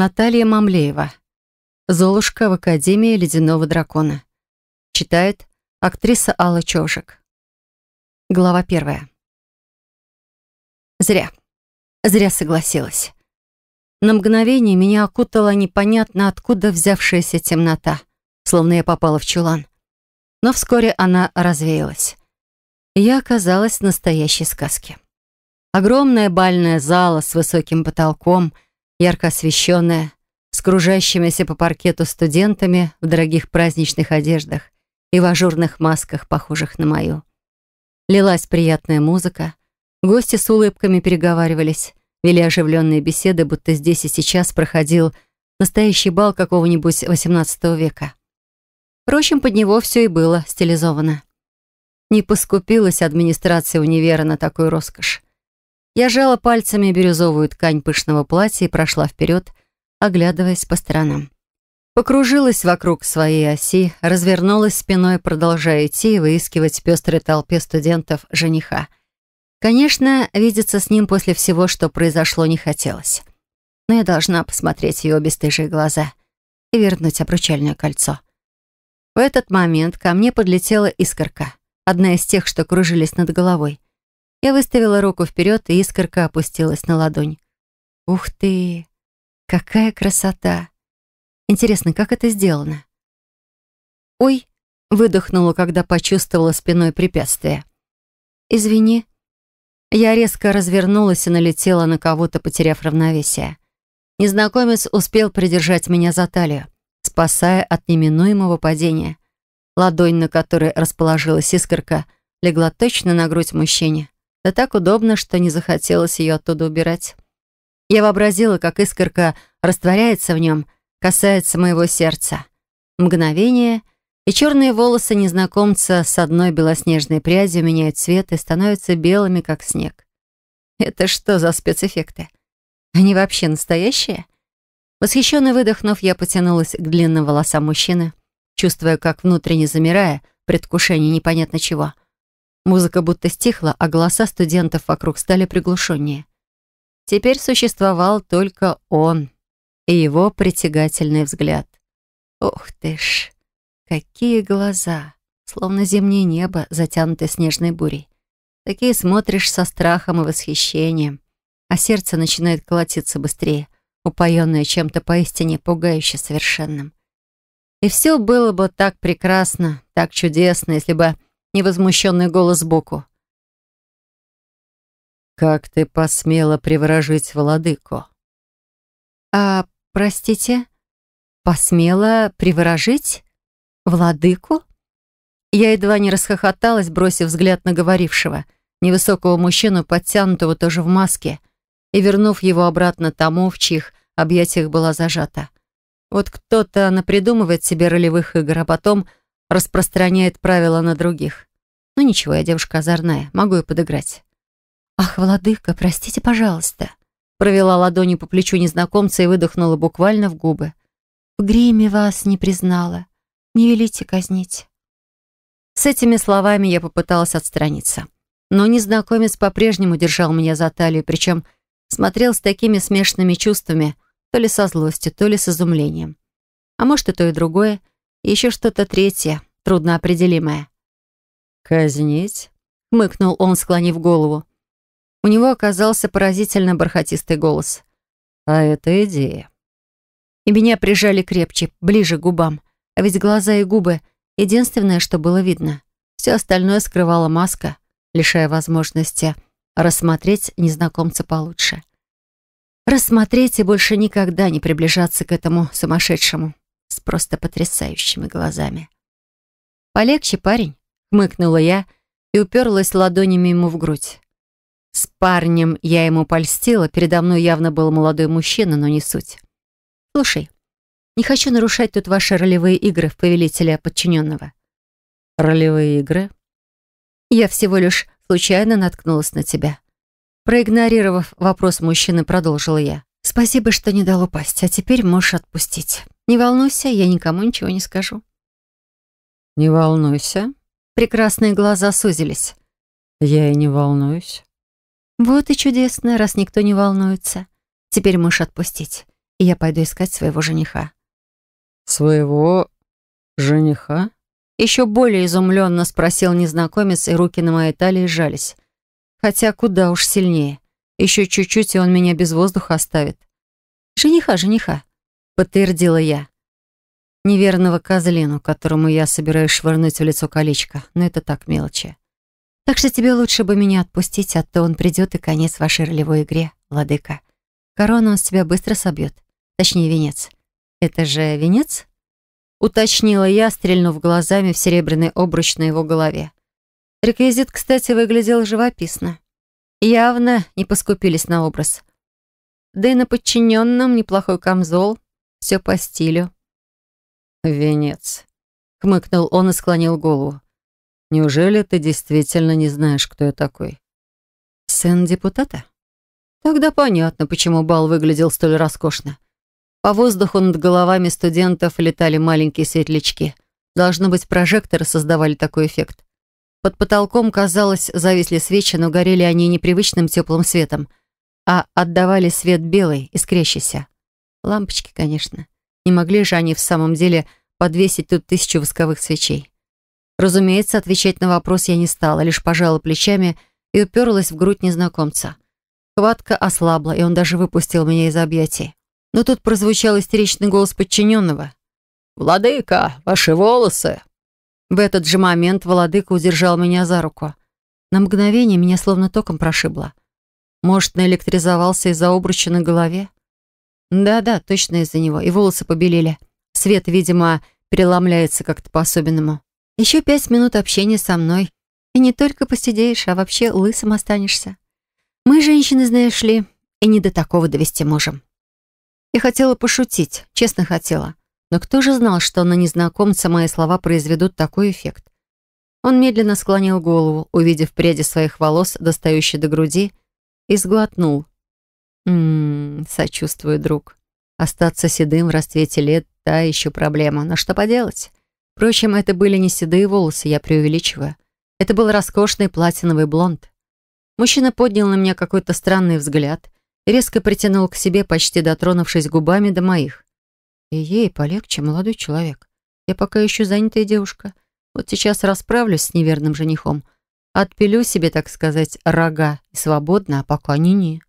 Наталья Мамлеева. «Золушка в Академии Ледяного Дракона». Читает актриса Алла Чожик. Глава первая. Зря. Зря согласилась. На мгновение меня окутала непонятно откуда взявшаяся темнота, словно я попала в чулан. Но вскоре она развеялась. Я оказалась в настоящей сказке. Огромная бальная зала с высоким потолком — ярко освещенная, с кружащимися по паркету студентами в дорогих праздничных одеждах и в ажурных масках, похожих на мою. Лилась приятная музыка, гости с улыбками переговаривались, вели оживленные беседы, будто здесь и сейчас проходил настоящий бал какого-нибудь XVIII века. Впрочем, под него все и было стилизовано. Не поскупилась администрация универа на такую роскошь. Я жала пальцами бирюзовую ткань пышного платья и прошла вперед, оглядываясь по сторонам. Покружилась вокруг своей оси, развернулась спиной, продолжая идти и выискивать пестрой толпе студентов жениха. Конечно, видеться с ним после всего, что произошло, не хотелось. Но я должна посмотреть ее бесстыжие глаза и вернуть обручальное кольцо. В этот момент ко мне подлетела искорка, одна из тех, что кружились над головой. Я выставила руку вперед, и искорка опустилась на ладонь. Ух ты! Какая красота! Интересно, как это сделано? Ой! Выдохнула, когда почувствовала спиной препятствие. «Извини». Я резко развернулась и налетела на кого-то, потеряв равновесие. Незнакомец успел придержать меня за талию, спасая от неминуемого падения. Ладонь, на которой расположилась искорка, легла точно на грудь мужчине да так удобно, что не захотелось ее оттуда убирать. Я вообразила, как искорка растворяется в нем, касается моего сердца. Мгновение, и черные волосы незнакомца с одной белоснежной прядью меняют цвет и становятся белыми, как снег. Это что за спецэффекты? Они вообще настоящие? Восхищенно выдохнув, я потянулась к длинным волосам мужчины, чувствуя, как внутренне замирая, предвкушение непонятно чего. Музыка будто стихла, а голоса студентов вокруг стали приглушеннее. Теперь существовал только он и его притягательный взгляд. Ох ты ж, какие глаза, словно зимнее небо, затянутое снежной бурей. Такие смотришь со страхом и восхищением, а сердце начинает колотиться быстрее, упоенное чем-то поистине пугающе совершенным. И все было бы так прекрасно, так чудесно, если бы невозмущенный голос сбоку. «Как ты посмела приворожить владыку?» «А, простите, посмела приворожить владыку?» Я едва не расхохоталась, бросив взгляд на говорившего, невысокого мужчину, подтянутого тоже в маске, и вернув его обратно тому, в чьих объятиях была зажата. Вот кто-то напридумывает себе ролевых игр, а потом – распространяет правила на других. Ну ничего, я девушка озорная, могу и подыграть. «Ах, владыка, простите, пожалуйста», провела ладонью по плечу незнакомца и выдохнула буквально в губы. «В гриме вас не признала. Не велите казнить». С этими словами я попыталась отстраниться. Но незнакомец по-прежнему держал меня за талию, причем смотрел с такими смешанными чувствами, то ли со злостью, то ли с изумлением. А может, и то, и другое еще что-то третье, трудноопределимое. «Казнить?» — хмыкнул он, склонив голову. У него оказался поразительно бархатистый голос. «А это идея». И меня прижали крепче, ближе к губам. А ведь глаза и губы — единственное, что было видно. Все остальное скрывала маска, лишая возможности рассмотреть незнакомца получше. Рассмотреть и больше никогда не приближаться к этому сумасшедшему просто потрясающими глазами. «Полегче, парень», — хмыкнула я и уперлась ладонями ему в грудь. С парнем я ему польстила, передо мной явно был молодой мужчина, но не суть. «Слушай, не хочу нарушать тут ваши ролевые игры в повелителя подчиненного». «Ролевые игры?» «Я всего лишь случайно наткнулась на тебя». Проигнорировав вопрос мужчины, продолжила я. «Спасибо, что не дал упасть, а теперь можешь отпустить». Не волнуйся, я никому ничего не скажу». «Не волнуйся». Прекрасные глаза сузились. «Я и не волнуюсь». «Вот и чудесно, раз никто не волнуется. Теперь можешь отпустить, и я пойду искать своего жениха». «Своего жениха?» Еще более изумленно спросил незнакомец, и руки на моей талии сжались. Хотя куда уж сильнее. Еще чуть-чуть, и он меня без воздуха оставит. «Жениха, жениха», подтвердила я. Неверного козлину, которому я собираюсь швырнуть в лицо колечко, но это так мелочи. Так что тебе лучше бы меня отпустить, а то он придет и конец вашей ролевой игре, ладыка. Корону он с тебя быстро собьет. Точнее, венец. Это же венец? Уточнила я, стрельнув глазами в серебряный обруч на его голове. Реквизит, кстати, выглядел живописно. Явно не поскупились на образ. Да и на подчиненном неплохой камзол — все по стилю». «Венец», — хмыкнул он и склонил голову. «Неужели ты действительно не знаешь, кто я такой?» «Сын депутата?» «Тогда понятно, почему бал выглядел столь роскошно. По воздуху над головами студентов летали маленькие светлячки. Должно быть, прожекторы создавали такой эффект. Под потолком, казалось, зависли свечи, но горели они непривычным теплым светом, а отдавали свет белый, искрящийся. Лампочки, конечно. Не могли же они в самом деле подвесить тут тысячу восковых свечей. Разумеется, отвечать на вопрос я не стала, лишь пожала плечами и уперлась в грудь незнакомца. Хватка ослабла, и он даже выпустил меня из объятий. Но тут прозвучал истеричный голос подчиненного. «Владыка, ваши волосы!» В этот же момент владыка удержал меня за руку. На мгновение меня словно током прошибло. Может, наэлектризовался из-за обруча на голове? Да-да, точно из-за него. И волосы побелели. Свет, видимо, преломляется как-то по-особенному. Еще пять минут общения со мной. И не только посидеешь, а вообще лысым останешься. Мы, женщины, знаешь ли, и не до такого довести можем. Я хотела пошутить, честно хотела. Но кто же знал, что на незнакомца мои слова произведут такой эффект? Он медленно склонил голову, увидев пряди своих волос, достающие до груди, и сглотнул. Ммм, сочувствую, друг. Остаться седым в расцвете лет — та еще проблема. Но что поделать? Впрочем, это были не седые волосы, я преувеличиваю. Это был роскошный платиновый блонд. Мужчина поднял на меня какой-то странный взгляд и резко притянул к себе, почти дотронувшись губами до моих. И ей полегче, молодой человек. Я пока еще занятая девушка. Вот сейчас расправлюсь с неверным женихом. Отпилю себе, так сказать, рога и свободно, а пока не-не.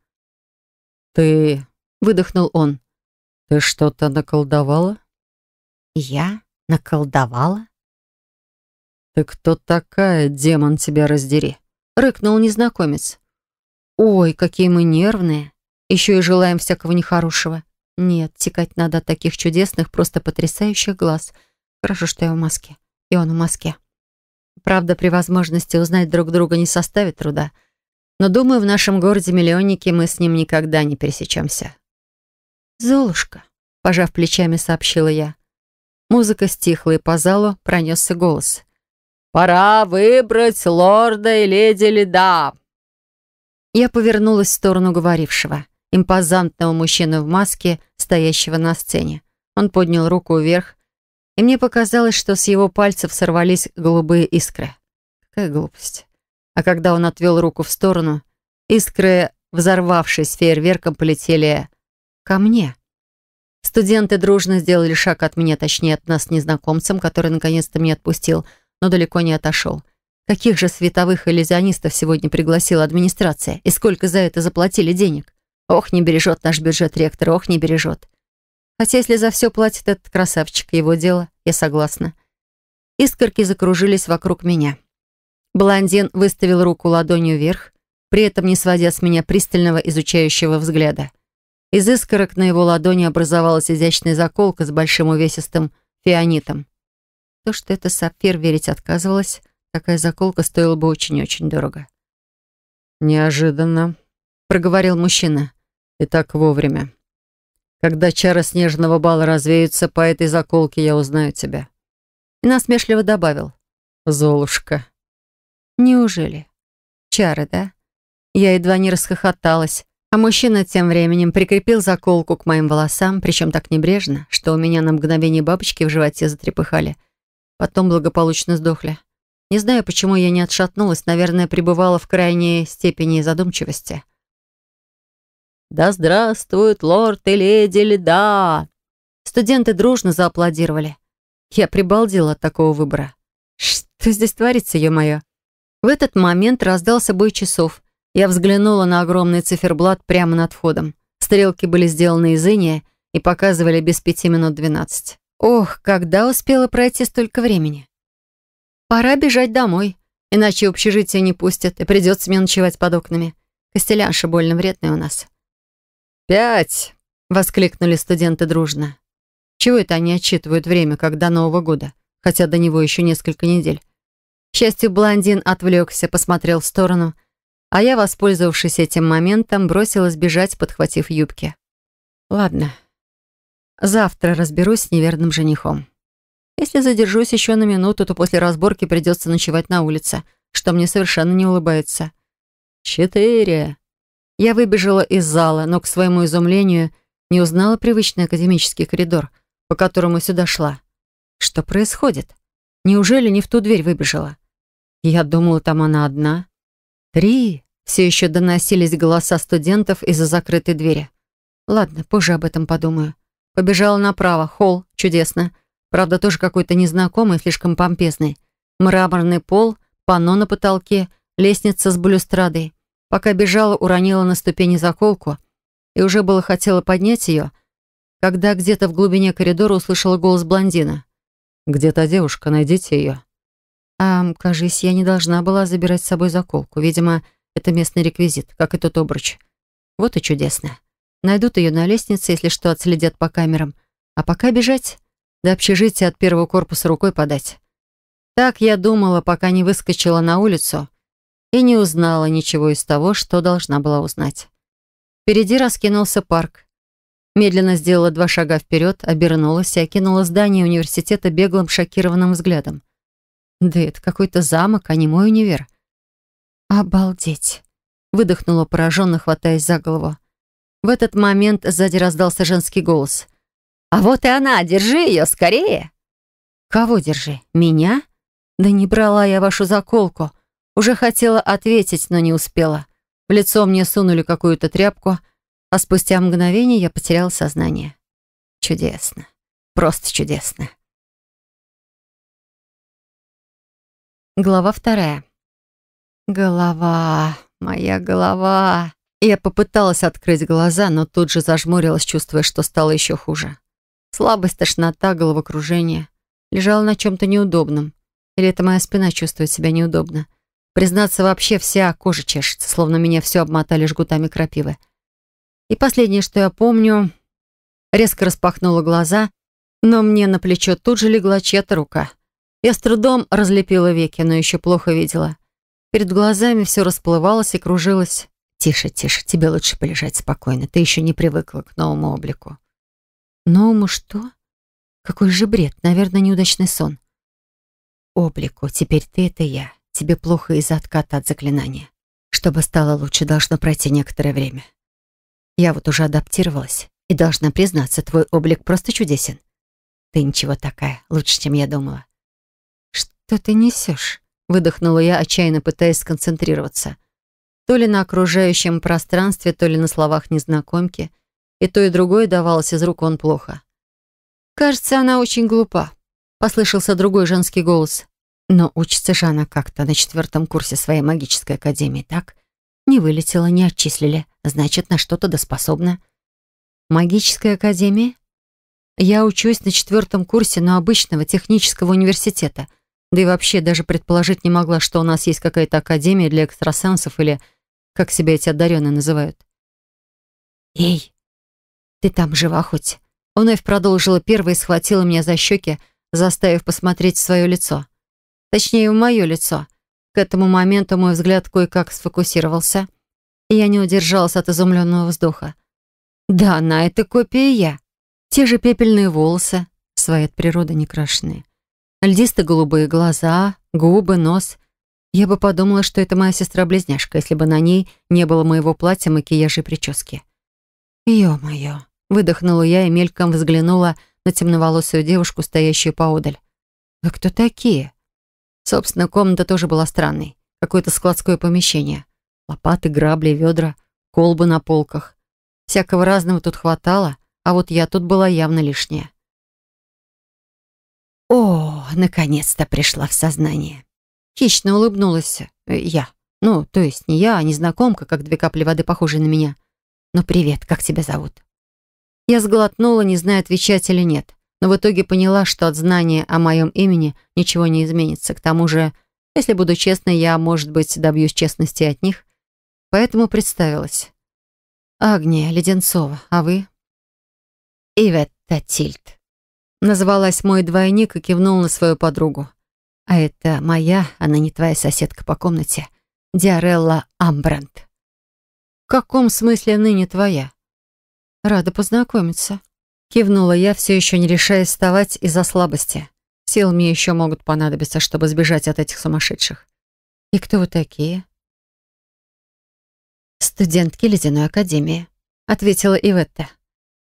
«Ты...» — выдохнул он. «Ты что-то наколдовала?» «Я наколдовала?» «Ты кто такая, демон, тебя раздери?» — рыкнул незнакомец. «Ой, какие мы нервные! Еще и желаем всякого нехорошего. Нет, текать надо от таких чудесных, просто потрясающих глаз. Хорошо, что я в маске. И он в маске. Правда, при возможности узнать друг друга не составит труда» но, думаю, в нашем городе-миллионнике мы с ним никогда не пересечемся». «Золушка», — пожав плечами, сообщила я. Музыка стихла, и по залу пронесся голос. «Пора выбрать лорда и леди Леда!» Я повернулась в сторону говорившего, импозантного мужчины в маске, стоящего на сцене. Он поднял руку вверх, и мне показалось, что с его пальцев сорвались голубые искры. Какая глупость. А когда он отвел руку в сторону, искры, взорвавшись фейерверком, полетели ко мне. Студенты дружно сделали шаг от меня, точнее, от нас незнакомцам, который наконец-то меня отпустил, но далеко не отошел. Каких же световых иллюзионистов сегодня пригласила администрация? И сколько за это заплатили денег? Ох, не бережет наш бюджет ректор, ох, не бережет. Хотя если за все платит этот красавчик, его дело, я согласна. Искорки закружились вокруг меня. Блондин выставил руку ладонью вверх, при этом не сводя с меня пристального изучающего взгляда. Из искорок на его ладони образовалась изящная заколка с большим увесистым фианитом. То, что это сапфир, верить отказывалась. Такая заколка стоила бы очень-очень дорого. «Неожиданно», — проговорил мужчина. «И так вовремя. Когда чары снежного бала развеются, по этой заколке я узнаю тебя». И насмешливо добавил. «Золушка». Неужели? Чары, да? Я едва не расхохоталась, а мужчина тем временем прикрепил заколку к моим волосам, причем так небрежно, что у меня на мгновение бабочки в животе затрепыхали. Потом благополучно сдохли. Не знаю, почему я не отшатнулась, наверное, пребывала в крайней степени задумчивости. «Да здравствует лорд и леди льда!» Студенты дружно зааплодировали. Я прибалдела от такого выбора. «Что здесь творится, ё-моё?» В этот момент раздался бой часов. Я взглянула на огромный циферблат прямо над входом. Стрелки были сделаны из иния и показывали без пяти минут двенадцать. Ох, когда успела пройти столько времени? Пора бежать домой, иначе общежитие не пустят, и придется мне ночевать под окнами. Костелянша больно вредная у нас. «Пять!» — воскликнули студенты дружно. Чего это они отчитывают время, как до Нового года, хотя до него еще несколько недель? счастью, блондин отвлекся, посмотрел в сторону, а я, воспользовавшись этим моментом, бросилась бежать, подхватив юбки. Ладно, завтра разберусь с неверным женихом. Если задержусь еще на минуту, то после разборки придется ночевать на улице, что мне совершенно не улыбается. «Четыре!» Я выбежала из зала, но, к своему изумлению, не узнала привычный академический коридор, по которому сюда шла. Что происходит? Неужели не в ту дверь выбежала? Я думала, там она одна. Три. Все еще доносились голоса студентов из-за закрытой двери. Ладно, позже об этом подумаю. Побежала направо. Холл. Чудесно. Правда, тоже какой-то незнакомый, слишком помпезный. Мраморный пол, панно на потолке, лестница с балюстрадой. Пока бежала, уронила на ступени заколку и уже было хотела поднять ее, когда где-то в глубине коридора услышала голос блондина. «Где то девушка? Найдите ее». А, кажись, я не должна была забирать с собой заколку. Видимо, это местный реквизит, как и тот обруч. Вот и чудесно. Найдут ее на лестнице, если что, отследят по камерам. А пока бежать? До общежития от первого корпуса рукой подать. Так я думала, пока не выскочила на улицу и не узнала ничего из того, что должна была узнать. Впереди раскинулся парк. Медленно сделала два шага вперед, обернулась и окинула здание университета беглым шокированным взглядом. Да это какой-то замок, а не мой универ. «Обалдеть!» — выдохнула пораженно, хватаясь за голову. В этот момент сзади раздался женский голос. «А вот и она! Держи ее скорее!» «Кого держи? Меня?» «Да не брала я вашу заколку. Уже хотела ответить, но не успела. В лицо мне сунули какую-то тряпку, а спустя мгновение я потеряла сознание. Чудесно. Просто чудесно. Глава вторая. Голова, моя голова. Я попыталась открыть глаза, но тут же зажмурилась, чувствуя, что стало еще хуже. Слабость, тошнота, головокружение. Лежала на чем-то неудобном. Или это моя спина чувствует себя неудобно. Признаться, вообще вся кожа чешется, словно меня все обмотали жгутами крапивы. И последнее, что я помню... Резко распахнула глаза, но мне на плечо тут же легла чья-то рука. Я с трудом разлепила веки, но еще плохо видела. Перед глазами все расплывалось и кружилось. «Тише, тише, тебе лучше полежать спокойно. Ты еще не привыкла к новому облику». «Новому что? Какой же бред? Наверное, неудачный сон». «Облику. Теперь ты — это я. Тебе плохо из-за отката от заклинания. Чтобы стало лучше, должно пройти некоторое время. Я вот уже адаптировалась и должна признаться, твой облик просто чудесен. Ты ничего такая, лучше, чем я думала. «Что ты несешь?» — выдохнула я, отчаянно пытаясь сконцентрироваться. То ли на окружающем пространстве, то ли на словах незнакомки. И то, и другое давалось из рук он плохо. «Кажется, она очень глупа», — послышался другой женский голос. «Но учится же она как-то на четвертом курсе своей магической академии, так? Не вылетела, не отчислили. Значит, на что-то доспособна». «Магическая академия?» «Я учусь на четвертом курсе, но обычного технического университета», — да и вообще даже предположить не могла, что у нас есть какая-то академия для экстрасенсов или как себя эти одаренные называют. «Эй, ты там жива хоть?» Вновь продолжила первой и схватила меня за щеки, заставив посмотреть в свое лицо. Точнее, в мое лицо. К этому моменту мой взгляд кое-как сфокусировался, и я не удержалась от изумленного вздоха. «Да, на это копия я. Те же пепельные волосы, свои от природы некрашенные Льдисто-голубые глаза, губы, нос. Я бы подумала, что это моя сестра-близняшка, если бы на ней не было моего платья, макияжа и прически. «Ё-моё!» мое! выдохнула я и мельком взглянула на темноволосую девушку, стоящую поодаль. «Вы кто такие?» Собственно, комната тоже была странной. Какое-то складское помещение. Лопаты, грабли, ведра, колбы на полках. Всякого разного тут хватало, а вот я тут была явно лишняя. О, наконец-то пришла в сознание. Хищно улыбнулась э, я. Ну, то есть не я, а незнакомка, как две капли воды, похожие на меня. Но «Ну, привет, как тебя зовут? Я сглотнула, не зная, отвечать или нет. Но в итоге поняла, что от знания о моем имени ничего не изменится. К тому же, если буду честной, я, может быть, добьюсь честности от них. Поэтому представилась. Агния Леденцова, а вы? Иветта Тильт. Называлась мой двойник и кивнул на свою подругу. А это моя, она не твоя соседка по комнате, Диарелла Амбранд. В каком смысле ныне твоя? Рада познакомиться. Кивнула я, все еще не решая вставать из-за слабости. Сил мне еще могут понадобиться, чтобы сбежать от этих сумасшедших. И кто вы такие? Студентки Ледяной Академии, ответила Иветта.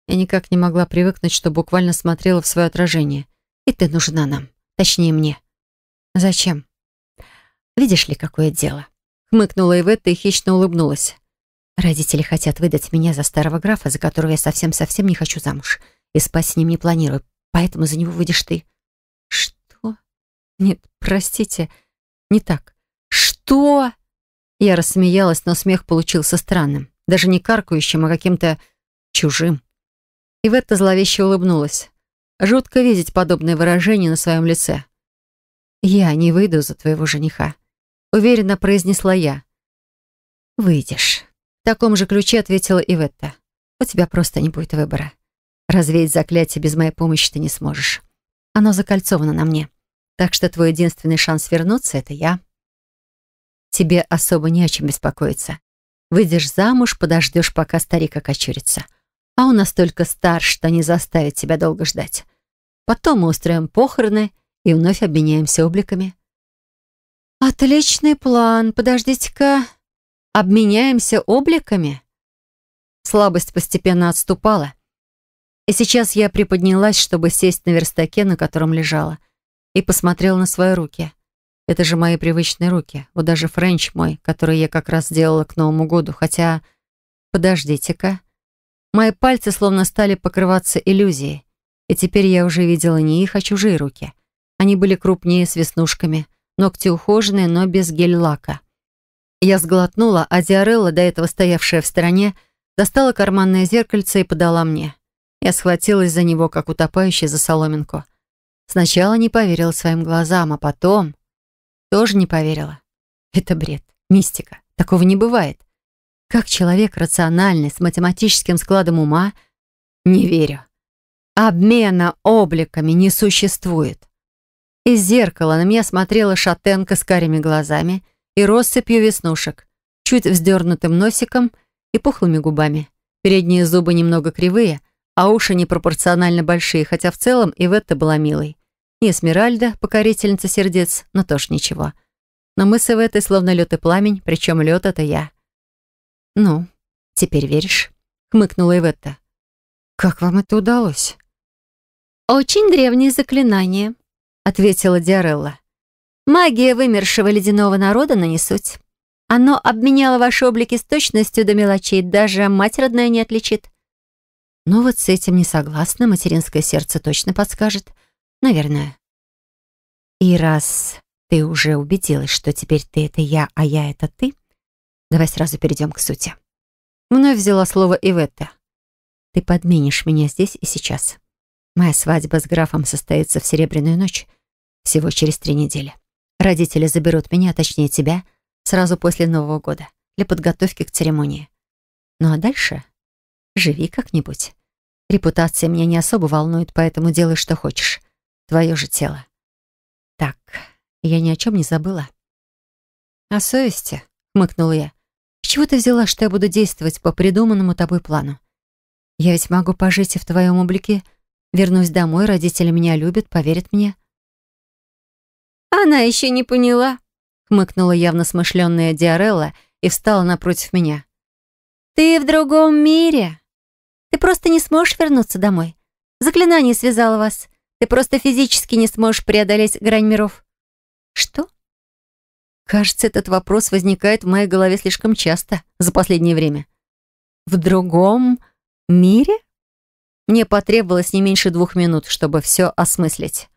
Я никак не могла привыкнуть, что буквально смотрела в свое отражение. И ты нужна нам. Точнее, мне. Зачем? Видишь ли, какое дело? Хмыкнула Иветта и хищно улыбнулась. Родители хотят выдать меня за старого графа, за которого я совсем-совсем не хочу замуж. И спать с ним не планирую, поэтому за него выйдешь ты. Что? Нет, простите, не так. Что? Я рассмеялась, но смех получился странным. Даже не каркающим, а каким-то чужим. Иветта зловеще улыбнулась. Жутко видеть подобное выражение на своем лице. «Я не выйду за твоего жениха», — уверенно произнесла я. «Выйдешь», — в таком же ключе ответила Иветта. «У тебя просто не будет выбора. Развеять заклятие без моей помощи ты не сможешь. Оно закольцовано на мне. Так что твой единственный шанс вернуться — это я». «Тебе особо не о чем беспокоиться. Выйдешь замуж, подождешь, пока старик окочурится а он настолько стар, что не заставит себя долго ждать. Потом мы устроим похороны и вновь обменяемся обликами. «Отличный план. Подождите-ка. Обменяемся обликами?» Слабость постепенно отступала. И сейчас я приподнялась, чтобы сесть на верстаке, на котором лежала, и посмотрела на свои руки. Это же мои привычные руки. Вот даже френч мой, который я как раз делала к Новому году. Хотя... Подождите-ка. Мои пальцы словно стали покрываться иллюзией. И теперь я уже видела не их, а чужие руки. Они были крупнее, с веснушками, ногти ухоженные, но без гель-лака. Я сглотнула, а Диарелла, до этого стоявшая в стороне, достала карманное зеркальце и подала мне. Я схватилась за него, как утопающая за соломинку. Сначала не поверила своим глазам, а потом... Тоже не поверила. Это бред. Мистика. Такого не бывает. Как человек рациональный, с математическим складом ума? Не верю. Обмена обликами не существует. Из зеркала на меня смотрела шатенка с карими глазами и россыпью веснушек, чуть вздернутым носиком и пухлыми губами. Передние зубы немного кривые, а уши непропорционально большие, хотя в целом и в это была милой. Не Смиральда, покорительница сердец, но тоже ничего. Но мы в этой словно лед и пламень, причем лед — это я. «Ну, теперь веришь?» — хмыкнула Иветта. «Как вам это удалось?» «Очень древнее заклинание», — ответила Диарелла. «Магия вымершего ледяного народа нанесуть. Оно обменяло ваши облики с точностью до мелочей, даже мать родная не отличит». «Ну вот с этим не согласна, материнское сердце точно подскажет. Наверное». «И раз ты уже убедилась, что теперь ты — это я, а я — это ты», Давай сразу перейдем к сути. Мною взяла слово Иветта. Ты подменишь меня здесь и сейчас. Моя свадьба с графом состоится в Серебряную ночь. Всего через три недели. Родители заберут меня, а точнее тебя, сразу после Нового года, для подготовки к церемонии. Ну а дальше живи как-нибудь. Репутация меня не особо волнует, поэтому делай, что хочешь. Твое же тело. Так, я ни о чем не забыла. «О совести?» — хмыкнула я. С чего ты взяла, что я буду действовать по придуманному тобой плану? Я ведь могу пожить и в твоем облике. Вернусь домой, родители меня любят, поверят мне». «Она еще не поняла», — хмыкнула явно смышленная Диарелла и встала напротив меня. «Ты в другом мире. Ты просто не сможешь вернуться домой. Заклинание связало вас. Ты просто физически не сможешь преодолеть грань миров». «Что?» Кажется, этот вопрос возникает в моей голове слишком часто за последнее время. В другом мире? Мне потребовалось не меньше двух минут, чтобы все осмыслить.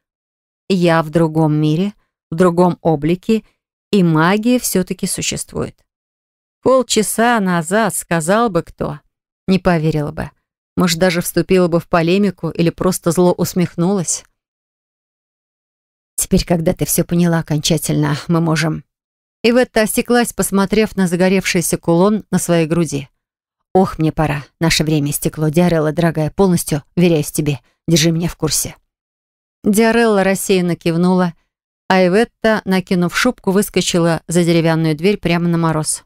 Я в другом мире, в другом облике, и магия все-таки существует. Полчаса назад сказал бы кто, не поверила бы. Может, даже вступила бы в полемику или просто зло усмехнулась. Теперь, когда ты все поняла окончательно, мы можем Иветта осеклась, посмотрев на загоревшийся кулон на своей груди. «Ох, мне пора. Наше время истекло. Диарелла, дорогая, полностью веряюсь тебе. Держи меня в курсе». Диарелла рассеянно кивнула, а Иветта, накинув шубку, выскочила за деревянную дверь прямо на мороз.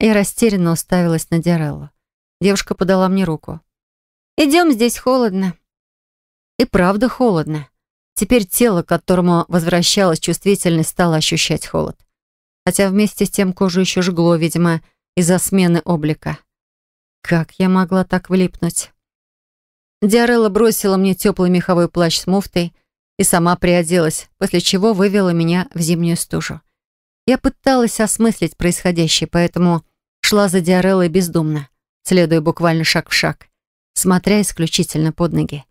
Я растерянно уставилась на Диареллу. Девушка подала мне руку. «Идем, здесь холодно». И правда холодно. Теперь тело, к которому возвращалась чувствительность, стало ощущать холод хотя вместе с тем кожу еще жгло, видимо, из-за смены облика. Как я могла так влипнуть? Диарелла бросила мне теплый меховой плащ с муфтой и сама приоделась, после чего вывела меня в зимнюю стужу. Я пыталась осмыслить происходящее, поэтому шла за Диареллой бездумно, следуя буквально шаг в шаг, смотря исключительно под ноги.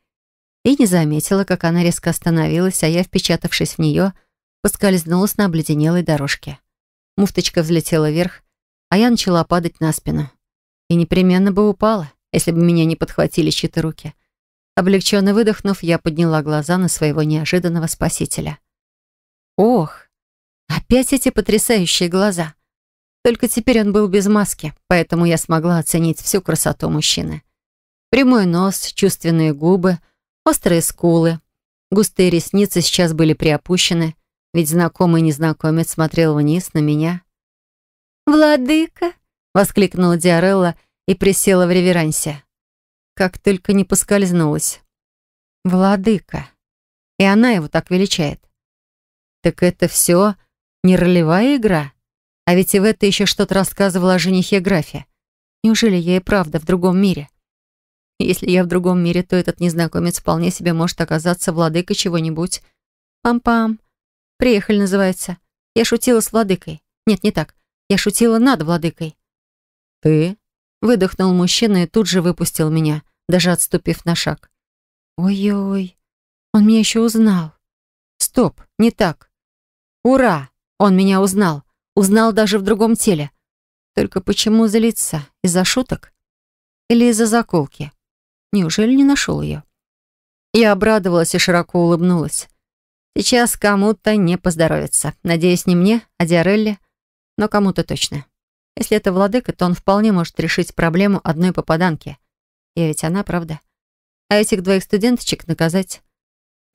И не заметила, как она резко остановилась, а я, впечатавшись в нее, поскользнулась на обледенелой дорожке. Муфточка взлетела вверх, а я начала падать на спину. И непременно бы упала, если бы меня не подхватили чьи-то руки. Облегченно выдохнув, я подняла глаза на своего неожиданного спасителя. Ох, опять эти потрясающие глаза! Только теперь он был без маски, поэтому я смогла оценить всю красоту мужчины. Прямой нос, чувственные губы, острые скулы. Густые ресницы сейчас были приопущены — ведь знакомый незнакомец смотрел вниз на меня. «Владыка!» — воскликнула Диарелла и присела в реверансе. Как только не поскользнулась. «Владыка!» И она его так величает. «Так это все не ролевая игра? А ведь и в это еще что-то рассказывала о женихе графе. Неужели я и правда в другом мире?» Если я в другом мире, то этот незнакомец вполне себе может оказаться владыкой чего-нибудь. Пам-пам. Приехали, называется. Я шутила с владыкой. Нет, не так. Я шутила над владыкой. «Ты?» — выдохнул мужчина и тут же выпустил меня, даже отступив на шаг. «Ой-ой, он меня еще узнал». «Стоп, не так». «Ура! Он меня узнал. Узнал даже в другом теле. Только почему злиться? Из-за шуток? Или из-за заколки? Неужели не нашел ее?» Я обрадовалась и широко улыбнулась. Сейчас кому-то не поздоровится. Надеюсь, не мне, а Диарелли, но кому-то точно. Если это владыка, то он вполне может решить проблему одной попаданки. Я ведь она, правда? А этих двоих студенточек наказать.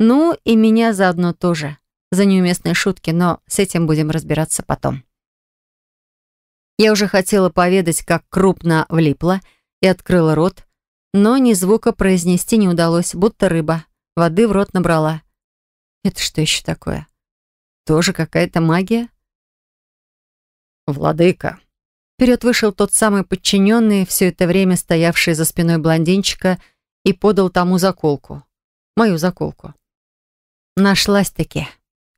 Ну, и меня заодно тоже. За неуместные шутки, но с этим будем разбираться потом. Я уже хотела поведать, как крупно влипла, и открыла рот, но ни звука произнести не удалось, будто рыба. Воды в рот набрала. Это что еще такое? Тоже какая-то магия? Владыка. Вперед вышел тот самый подчиненный, все это время стоявший за спиной блондинчика, и подал тому заколку. Мою заколку. Нашлась-таки.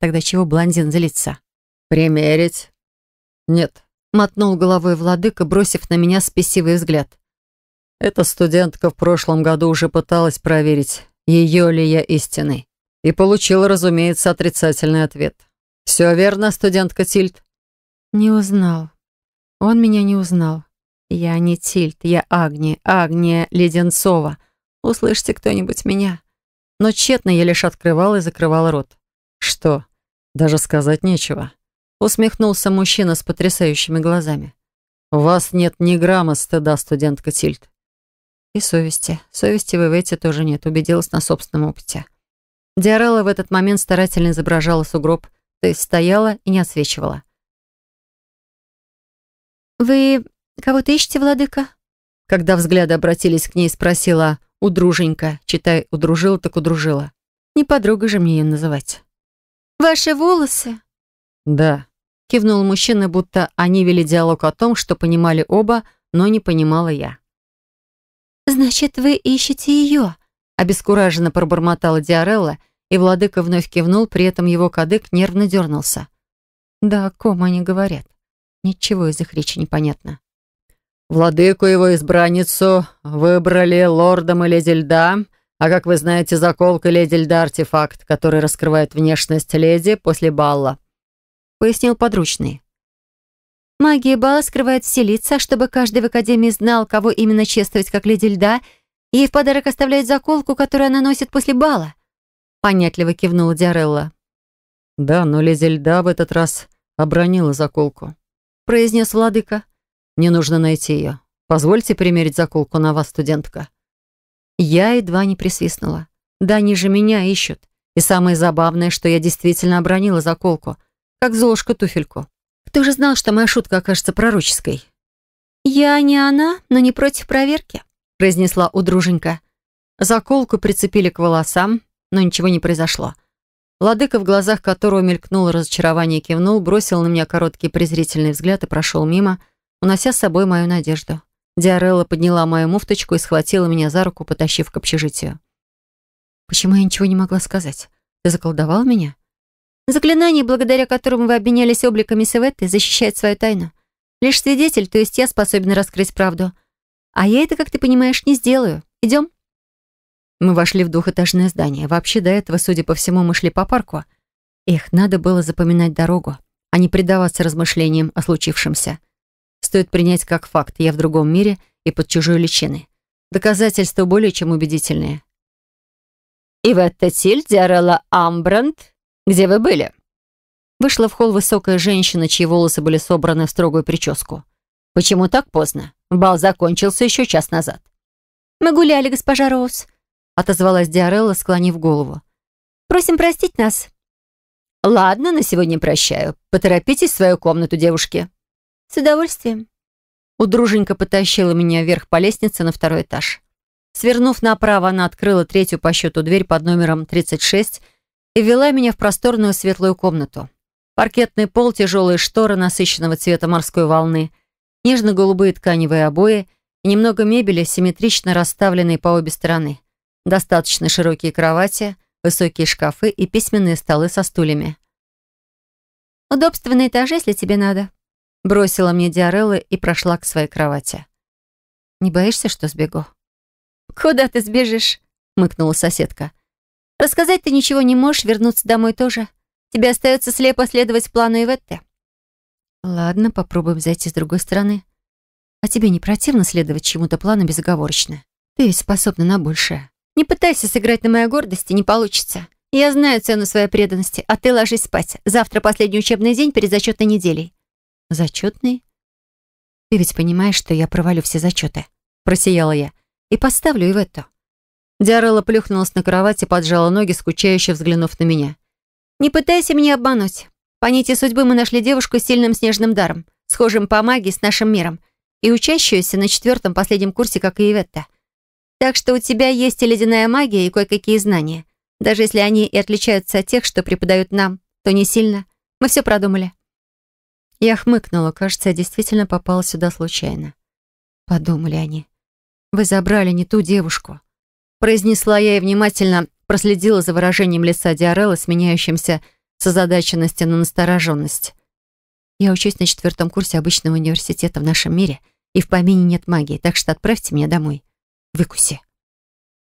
Тогда чего блондин злится? Примерить? Нет. Мотнул головой владыка, бросив на меня спесивый взгляд. Эта студентка в прошлом году уже пыталась проверить, ее ли я истинный. И получил, разумеется, отрицательный ответ. «Все верно, студентка Тильт?» «Не узнал. Он меня не узнал. Я не Тильт, я Агния, Агния Леденцова. Услышьте кто-нибудь меня?» Но тщетно я лишь открывал и закрывал рот. «Что? Даже сказать нечего». Усмехнулся мужчина с потрясающими глазами. «У вас нет ни грамма стыда, студентка Тильт. И совести. Совести в Ивете тоже нет, убедилась на собственном опыте. Диарелла в этот момент старательно изображала сугроб, то есть стояла и не отсвечивала. «Вы кого-то ищете, владыка?» Когда взгляды обратились к ней, спросила «удруженька», читай «удружила», так «удружила». Не подруга же мне ее называть. «Ваши волосы?» «Да», — кивнул мужчина, будто они вели диалог о том, что понимали оба, но не понимала я. «Значит, вы ищете ее?» Обескураженно пробормотала Диарелла, и владыка вновь кивнул, при этом его кадык нервно дернулся. «Да о ком они говорят? Ничего из их речи непонятно». «Владыку его избранницу выбрали лордом и леди льда, а, как вы знаете, заколка леди льда — артефакт, который раскрывает внешность леди после балла», — пояснил подручный. «Магия бала скрывает все лица, чтобы каждый в Академии знал, кого именно чествовать как леди льда — Ей в подарок оставляют заколку, которую она носит после бала. Понятливо кивнула Диарелла. Да, но леди льда в этот раз обронила заколку. Произнес владыка. Не нужно найти ее. Позвольте примерить заколку на вас, студентка. Я едва не присвистнула. Да они же меня ищут. И самое забавное, что я действительно обронила заколку, как золушка туфельку. Кто же знал, что моя шутка окажется пророческой? Я не она, но не против проверки произнесла удруженька. Заколку прицепили к волосам, но ничего не произошло. Владыка, в глазах которого мелькнуло разочарование, кивнул, бросил на меня короткий презрительный взгляд и прошел мимо, унося с собой мою надежду. Диарелла подняла мою муфточку и схватила меня за руку, потащив к общежитию. «Почему я ничего не могла сказать? Ты заколдовал меня?» «Заклинание, благодаря которому вы обменялись обликами Севетты, защищает свою тайну. Лишь свидетель, то есть я, способен раскрыть правду». А я это, как ты понимаешь, не сделаю. Идем?» Мы вошли в двухэтажное здание. Вообще до этого, судя по всему, мы шли по парку. Эх, надо было запоминать дорогу, а не предаваться размышлениям о случившемся. Стоит принять как факт, я в другом мире и под чужой личиной. Доказательства более чем убедительные. «И в Эттетиль, Диарелла Амбранд, где вы были?» Вышла в холл высокая женщина, чьи волосы были собраны в строгую прическу. «Почему так поздно? Бал закончился еще час назад». «Мы гуляли, госпожа Роуз», — отозвалась Диарелла, склонив голову. «Просим простить нас». «Ладно, на сегодня прощаю. Поторопитесь в свою комнату, девушки». «С удовольствием». Удруженька потащила меня вверх по лестнице на второй этаж. Свернув направо, она открыла третью по счету дверь под номером 36 и вела меня в просторную светлую комнату. Паркетный пол, тяжелые шторы насыщенного цвета морской волны — нежно-голубые тканевые обои и немного мебели, симметрично расставленные по обе стороны. Достаточно широкие кровати, высокие шкафы и письменные столы со стульями. «Удобство на этаже, если тебе надо», — бросила мне Диарелла и прошла к своей кровати. «Не боишься, что сбегу?» «Куда ты сбежишь?» — мыкнула соседка. «Рассказать ты ничего не можешь, вернуться домой тоже. Тебе остается слепо следовать плану Иветты». «Ладно, попробуем зайти с другой стороны. А тебе не противно следовать чему-то плану безоговорочно? Ты ведь способна на большее». «Не пытайся сыграть на моей гордости, не получится. Я знаю цену своей преданности, а ты ложись спать. Завтра последний учебный день перед зачетной неделей». «Зачетный? Ты ведь понимаешь, что я провалю все зачеты?» Просияла я. «И поставлю и в это». Диарелла плюхнулась на кровать и поджала ноги, скучающе взглянув на меня. «Не пытайся меня обмануть. По нити судьбы мы нашли девушку с сильным снежным даром, схожим по магии с нашим миром, и учащуюся на четвертом последнем курсе, как и Иветта. Так что у тебя есть и ледяная магия, и кое-какие знания. Даже если они и отличаются от тех, что преподают нам, то не сильно. Мы все продумали». Я хмыкнула. Кажется, я действительно попала сюда случайно. Подумали они. «Вы забрали не ту девушку», — произнесла я и внимательно проследила за выражением лица Диарелла, сменяющимся с озадаченности на настороженность. «Я учусь на четвертом курсе обычного университета в нашем мире, и в помине нет магии, так что отправьте меня домой. Выкуси».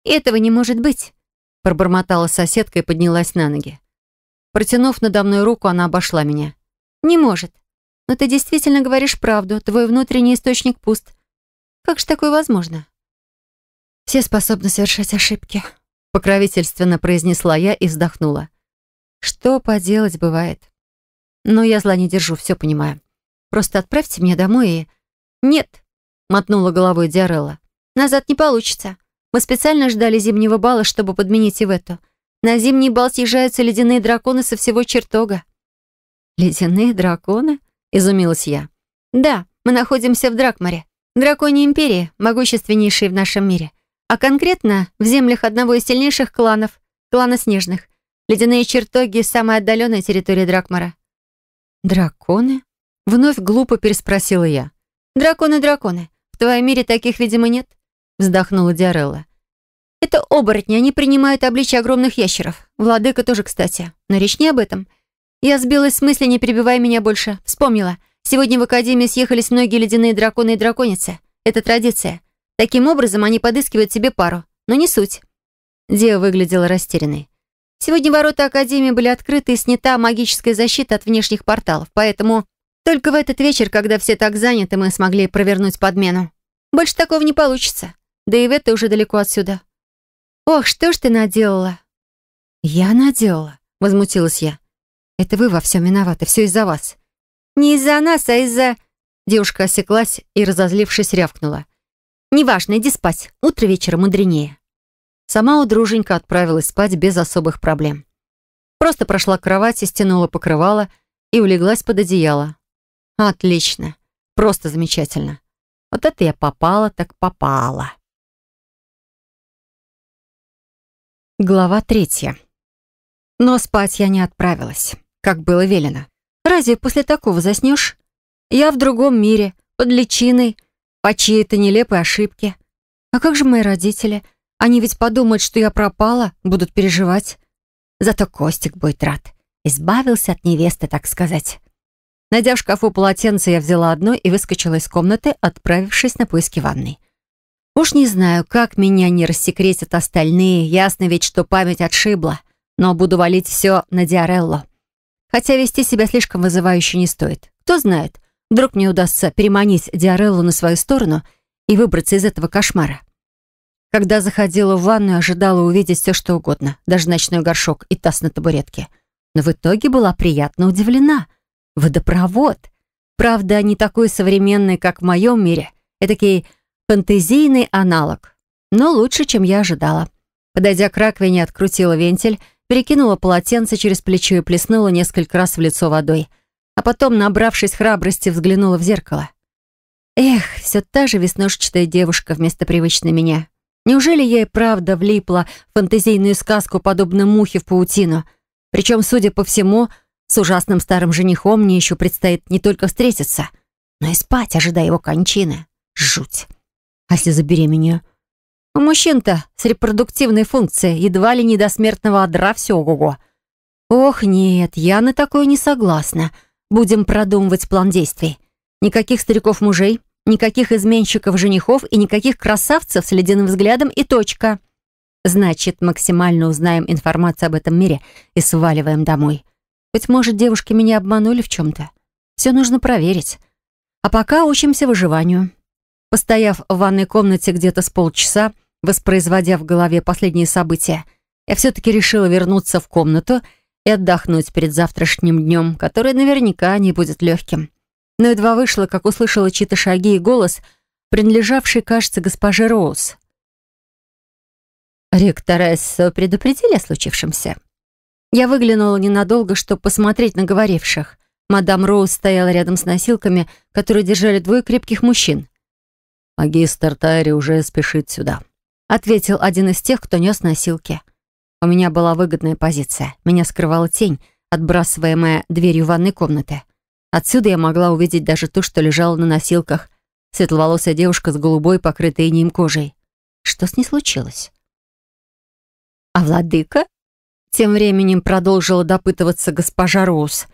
«Этого не может быть», — пробормотала соседка и поднялась на ноги. Протянув надо мной руку, она обошла меня. «Не может. Но ты действительно говоришь правду. Твой внутренний источник пуст. Как же такое возможно?» «Все способны совершать ошибки», — покровительственно произнесла я и вздохнула. Что поделать бывает. Но я зла не держу, все понимаю. Просто отправьте меня домой и... Нет, мотнула головой Диарелла. Назад не получится. Мы специально ждали зимнего бала, чтобы подменить и в эту. На зимний бал съезжаются ледяные драконы со всего чертога. «Ледяные драконы?» — изумилась я. «Да, мы находимся в Дракмаре, драконьей империи, могущественнейшей в нашем мире, а конкретно в землях одного из сильнейших кланов, клана Снежных. Ледяные чертоги — самая отдаленная территория Дракмара. «Драконы?» — вновь глупо переспросила я. «Драконы, драконы. В твоем мире таких, видимо, нет?» — вздохнула Диарелла. «Это оборотни, они принимают обличие огромных ящеров. Владыка тоже, кстати. Но речь не об этом. Я сбилась с мысли, не перебивай меня больше. Вспомнила. Сегодня в Академии съехались многие ледяные драконы и драконицы. Это традиция. Таким образом, они подыскивают себе пару. Но не суть». Диа выглядела растерянной. Сегодня ворота Академии были открыты и снята магическая защита от внешних порталов, поэтому только в этот вечер, когда все так заняты, мы смогли провернуть подмену. Больше такого не получится. Да и в это уже далеко отсюда. «Ох, что ж ты наделала?» «Я наделала», — возмутилась я. «Это вы во всем виноваты, все из-за вас». «Не из-за нас, а из-за...» Девушка осеклась и, разозлившись, рявкнула. «Неважно, иди спать. Утро вечера мудренее». Сама удруженька отправилась спать без особых проблем. Просто прошла к кровати, стянула покрывало и улеглась под одеяло. Отлично. Просто замечательно. Вот это я попала, так попала. Глава третья. Но спать я не отправилась, как было велено. Разве после такого заснешь? Я в другом мире, под личиной, по чьей-то нелепой ошибке. А как же мои родители? Они ведь подумают, что я пропала, будут переживать. Зато Костик будет рад. Избавился от невесты, так сказать. Найдя в шкафу полотенце, я взяла одно и выскочила из комнаты, отправившись на поиски ванной. Уж не знаю, как меня не рассекретят остальные, ясно ведь, что память отшибла, но буду валить все на Диарелло. Хотя вести себя слишком вызывающе не стоит. Кто знает, вдруг мне удастся переманить Диареллу на свою сторону и выбраться из этого кошмара. Когда заходила в ванную, ожидала увидеть все, что угодно, даже ночной горшок и таз на табуретке. Но в итоге была приятно удивлена. Водопровод. Правда, не такой современный, как в моем мире. Этакий фантазийный аналог. Но лучше, чем я ожидала. Подойдя к раковине, открутила вентиль, перекинула полотенце через плечо и плеснула несколько раз в лицо водой. А потом, набравшись храбрости, взглянула в зеркало. Эх, все та же веснушчатая девушка вместо привычной меня. Неужели я и правда влипла в фантазийную сказку, подобно мухе в паутину? Причем, судя по всему, с ужасным старым женихом мне еще предстоит не только встретиться, но и спать, ожидая его кончины. Жуть. А если забеременею? У мужчин-то с репродуктивной функцией едва ли не до смертного одра все ого-го. Ох, нет, я на такое не согласна. Будем продумывать план действий. Никаких стариков-мужей, Никаких изменщиков-женихов и никаких красавцев с ледяным взглядом и точка. Значит, максимально узнаем информацию об этом мире и сваливаем домой. Ведь может, девушки меня обманули в чем-то. Все нужно проверить. А пока учимся выживанию. Постояв в ванной комнате где-то с полчаса, воспроизводя в голове последние события, я все-таки решила вернуться в комнату и отдохнуть перед завтрашним днем, который наверняка не будет легким но едва вышла, как услышала чьи-то шаги и голос, принадлежавший, кажется, госпоже Роуз. Ректоресса Эссо предупредили о случившемся?» Я выглянула ненадолго, чтобы посмотреть на говоривших. Мадам Роуз стояла рядом с носилками, которые держали двое крепких мужчин. «Магистр Тайри уже спешит сюда», — ответил один из тех, кто нес носилки. У меня была выгодная позиция. Меня скрывала тень, отбрасываемая дверью ванной комнаты. Отсюда я могла увидеть даже то, что лежало на носилках. Светловолосая девушка с голубой, покрытой инеем кожей. Что с ней случилось? А владыка? Тем временем продолжила допытываться госпожа Роуз.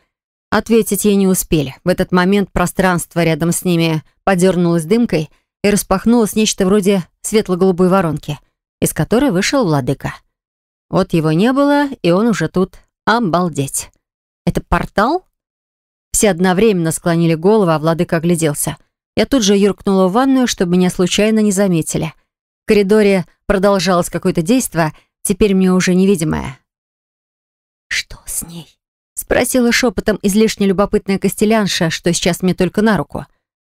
Ответить ей не успели. В этот момент пространство рядом с ними подернулось дымкой и распахнулось нечто вроде светло-голубой воронки, из которой вышел владыка. Вот его не было, и он уже тут. Обалдеть. Это портал? Все одновременно склонили голову, а владыка огляделся. Я тут же юркнула в ванную, чтобы меня случайно не заметили. В коридоре продолжалось какое-то действие, теперь мне уже невидимое. «Что с ней?» — спросила шепотом излишне любопытная костелянша, что сейчас мне только на руку.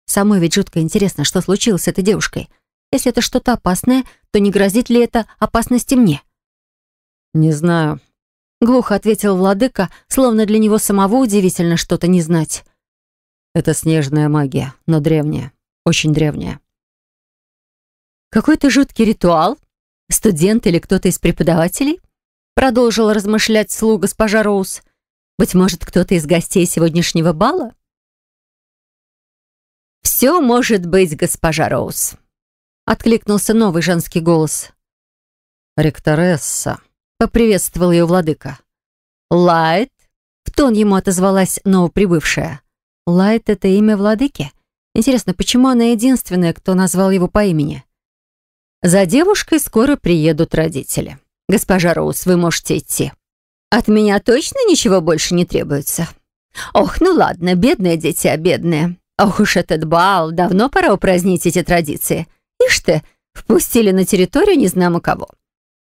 Самой ведь жутко интересно, что случилось с этой девушкой. Если это что-то опасное, то не грозит ли это опасности мне? «Не знаю глухо ответил владыка, словно для него самого удивительно что-то не знать. «Это снежная магия, но древняя, очень древняя». «Какой-то жуткий ритуал? Студент или кто-то из преподавателей?» Продолжил размышлять слуга госпожа Роуз. «Быть может, кто-то из гостей сегодняшнего бала?» «Все может быть, госпожа Роуз», — откликнулся новый женский голос. «Ректоресса», поприветствовал ее владыка. «Лайт?» — в тон ему отозвалась новоприбывшая. «Лайт — это имя владыки? Интересно, почему она единственная, кто назвал его по имени?» «За девушкой скоро приедут родители. Госпожа Роуз, вы можете идти. От меня точно ничего больше не требуется. Ох, ну ладно, бедные дети, а бедное. Ох уж этот бал, давно пора упразднить эти традиции. Ишь ты, впустили на территорию незнамо кого.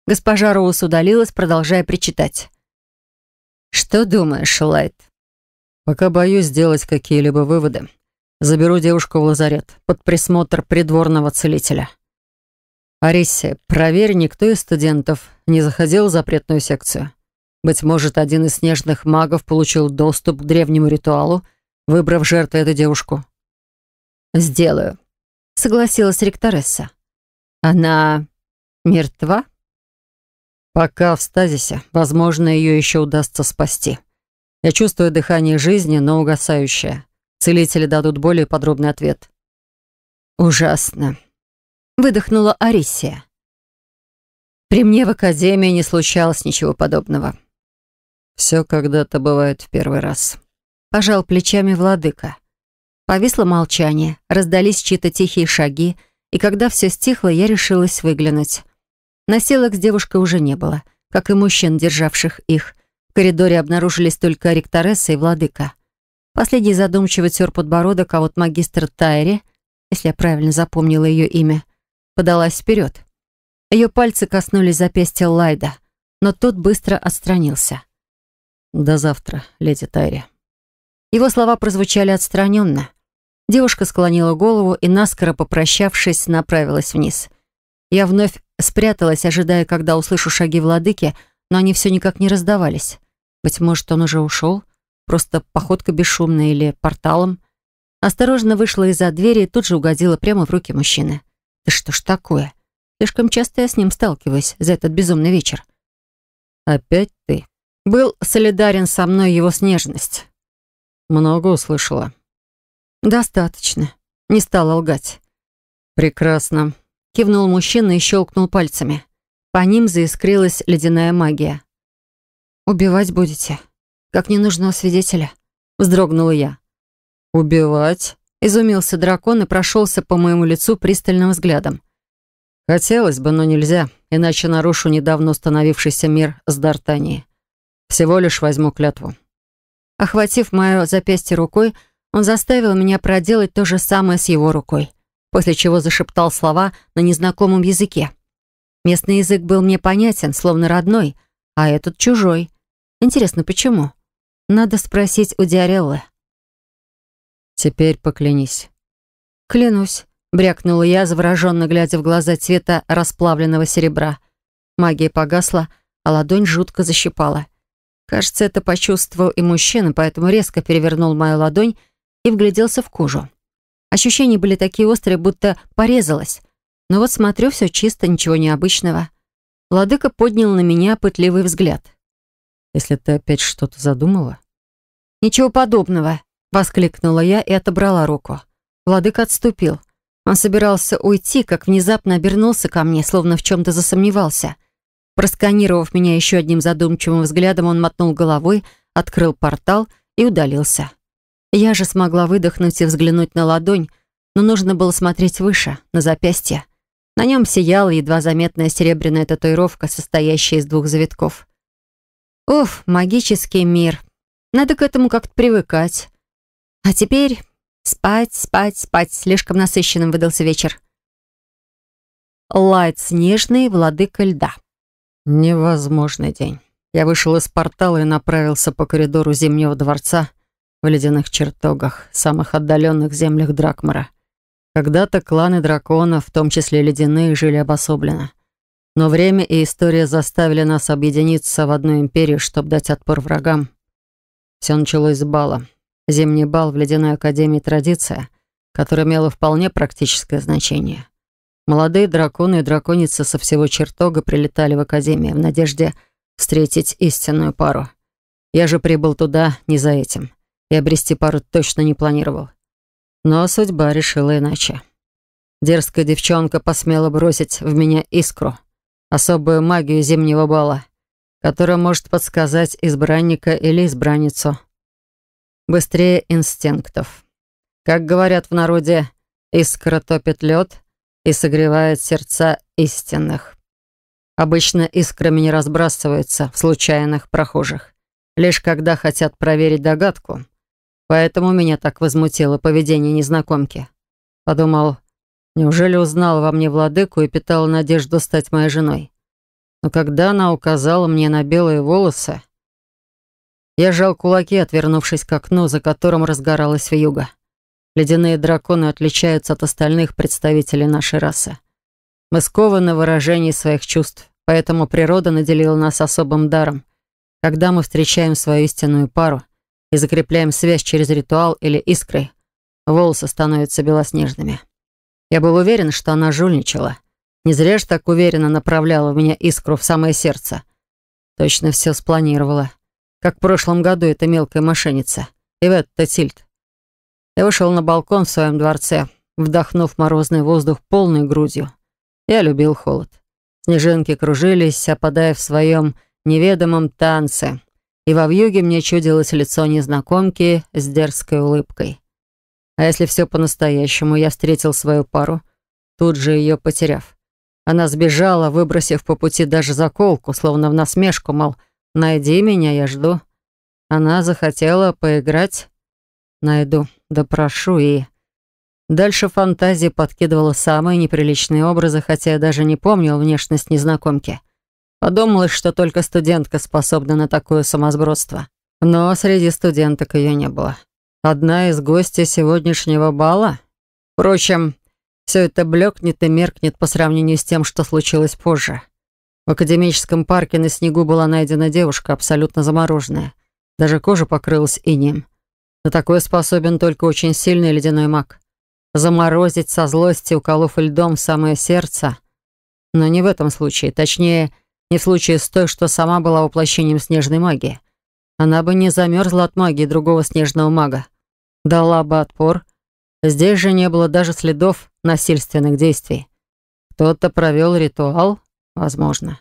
Госпожа Роуз удалилась, продолжая причитать. «Что думаешь, Лайт?» «Пока боюсь сделать какие-либо выводы. Заберу девушку в лазарет под присмотр придворного целителя». «Арисия, проверь, никто из студентов не заходил в запретную секцию. Быть может, один из снежных магов получил доступ к древнему ритуалу, выбрав жертвой эту девушку». «Сделаю», — согласилась ректоресса. «Она мертва?» Пока в стазисе, возможно, ее еще удастся спасти. Я чувствую дыхание жизни, но угасающее. Целители дадут более подробный ответ. «Ужасно», — выдохнула Арисия. «При мне в академии не случалось ничего подобного». «Все когда-то бывает в первый раз», — пожал плечами владыка. Повисло молчание, раздались чьи-то тихие шаги, и когда все стихло, я решилась выглянуть. Населок с девушкой уже не было, как и мужчин, державших их. В коридоре обнаружились только ректоресса и владыка. Последний задумчиво тер подбородок, а вот магистр Тайри, если я правильно запомнила ее имя, подалась вперед. Ее пальцы коснулись запястья Лайда, но тот быстро отстранился. «До завтра, леди Тайри». Его слова прозвучали отстраненно. Девушка склонила голову и, наскоро попрощавшись, направилась вниз – я вновь спряталась, ожидая, когда услышу шаги владыки, но они все никак не раздавались. Быть может, он уже ушел? Просто походка бесшумная или порталом? Осторожно вышла из-за двери и тут же угодила прямо в руки мужчины. «Да что ж такое? Слишком часто я с ним сталкиваюсь за этот безумный вечер». «Опять ты?» Был солидарен со мной его снежность. «Много услышала?» «Достаточно. Не стала лгать». «Прекрасно. Кивнул мужчина и щелкнул пальцами. По ним заискрилась ледяная магия. «Убивать будете? Как ненужного свидетеля?» Вздрогнула я. «Убивать?» Изумился дракон и прошелся по моему лицу пристальным взглядом. «Хотелось бы, но нельзя, иначе нарушу недавно установившийся мир с Дартанией. Всего лишь возьму клятву». Охватив мое запястье рукой, он заставил меня проделать то же самое с его рукой после чего зашептал слова на незнакомом языке. Местный язык был мне понятен, словно родной, а этот чужой. Интересно, почему? Надо спросить у Диареллы. «Теперь поклянись». «Клянусь», — брякнула я, завороженно глядя в глаза цвета расплавленного серебра. Магия погасла, а ладонь жутко защипала. Кажется, это почувствовал и мужчина, поэтому резко перевернул мою ладонь и вгляделся в кожу. Ощущения были такие острые, будто порезалась. Но вот смотрю, все чисто, ничего необычного. Владыка поднял на меня пытливый взгляд. «Если ты опять что-то задумала?» «Ничего подобного!» — воскликнула я и отобрала руку. Владыка отступил. Он собирался уйти, как внезапно обернулся ко мне, словно в чем-то засомневался. Просканировав меня еще одним задумчивым взглядом, он мотнул головой, открыл портал и удалился. Я же смогла выдохнуть и взглянуть на ладонь, но нужно было смотреть выше, на запястье. На нем сияла едва заметная серебряная татуировка, состоящая из двух завитков. Оф, магический мир. Надо к этому как-то привыкать. А теперь спать, спать, спать. Слишком насыщенным выдался вечер. Лайт снежный, владыка льда. Невозможный день. Я вышел из портала и направился по коридору Зимнего дворца, в ледяных чертогах, самых отдаленных землях Дракмара. Когда-то кланы драконов, в том числе ледяные, жили обособленно. Но время и история заставили нас объединиться в одну империю, чтобы дать отпор врагам. Все началось с бала. Зимний бал в Ледяной Академии традиция, которая имела вполне практическое значение. Молодые драконы и драконицы со всего чертога прилетали в Академию в надежде встретить истинную пару. Я же прибыл туда не за этим и обрести пару точно не планировал. Но судьба решила иначе. Дерзкая девчонка посмела бросить в меня искру, особую магию зимнего бала, которая может подсказать избранника или избранницу. Быстрее инстинктов. Как говорят в народе, искра топит лед и согревает сердца истинных. Обычно искрами не разбрасываются в случайных прохожих, лишь когда хотят проверить догадку — Поэтому меня так возмутило поведение незнакомки. Подумал, неужели узнала во мне владыку и питала надежду стать моей женой? Но когда она указала мне на белые волосы, я сжал кулаки, отвернувшись к окну, за которым разгоралась вьюга. Ледяные драконы отличаются от остальных представителей нашей расы. Мы скованы в выражении своих чувств, поэтому природа наделила нас особым даром. Когда мы встречаем свою истинную пару, и закрепляем связь через ритуал или искры, волосы становятся белоснежными. Я был уверен, что она жульничала. Не зря же так уверенно направляла в меня искру в самое сердце. Точно все спланировала. Как в прошлом году эта мелкая мошенница, И Иветта Тильт. Я вышел на балкон в своем дворце, вдохнув морозный воздух полной грудью. Я любил холод. Снежинки кружились, опадая в своем неведомом танце, и во вьюге мне чудилось лицо незнакомки с дерзкой улыбкой. А если все по-настоящему, я встретил свою пару, тут же ее потеряв. Она сбежала, выбросив по пути даже заколку, словно в насмешку, мол, «Найди меня, я жду». Она захотела поиграть. Найду, допрошу да и... Дальше фантазия подкидывала самые неприличные образы, хотя я даже не помнил внешность незнакомки. Подумалось, что только студентка способна на такое самосбродство. Но среди студенток ее не было. Одна из гостей сегодняшнего бала. Впрочем, все это блекнет и меркнет по сравнению с тем, что случилось позже. В академическом парке на снегу была найдена девушка, абсолютно замороженная. Даже кожа покрылась инеем. На такое способен только очень сильный ледяной маг. Заморозить со злости, уколов льдом в самое сердце. Но не в этом случае. Точнее, не в случае с той, что сама была воплощением снежной магии. Она бы не замерзла от магии другого снежного мага. Дала бы отпор. Здесь же не было даже следов насильственных действий. Кто-то провел ритуал? Возможно.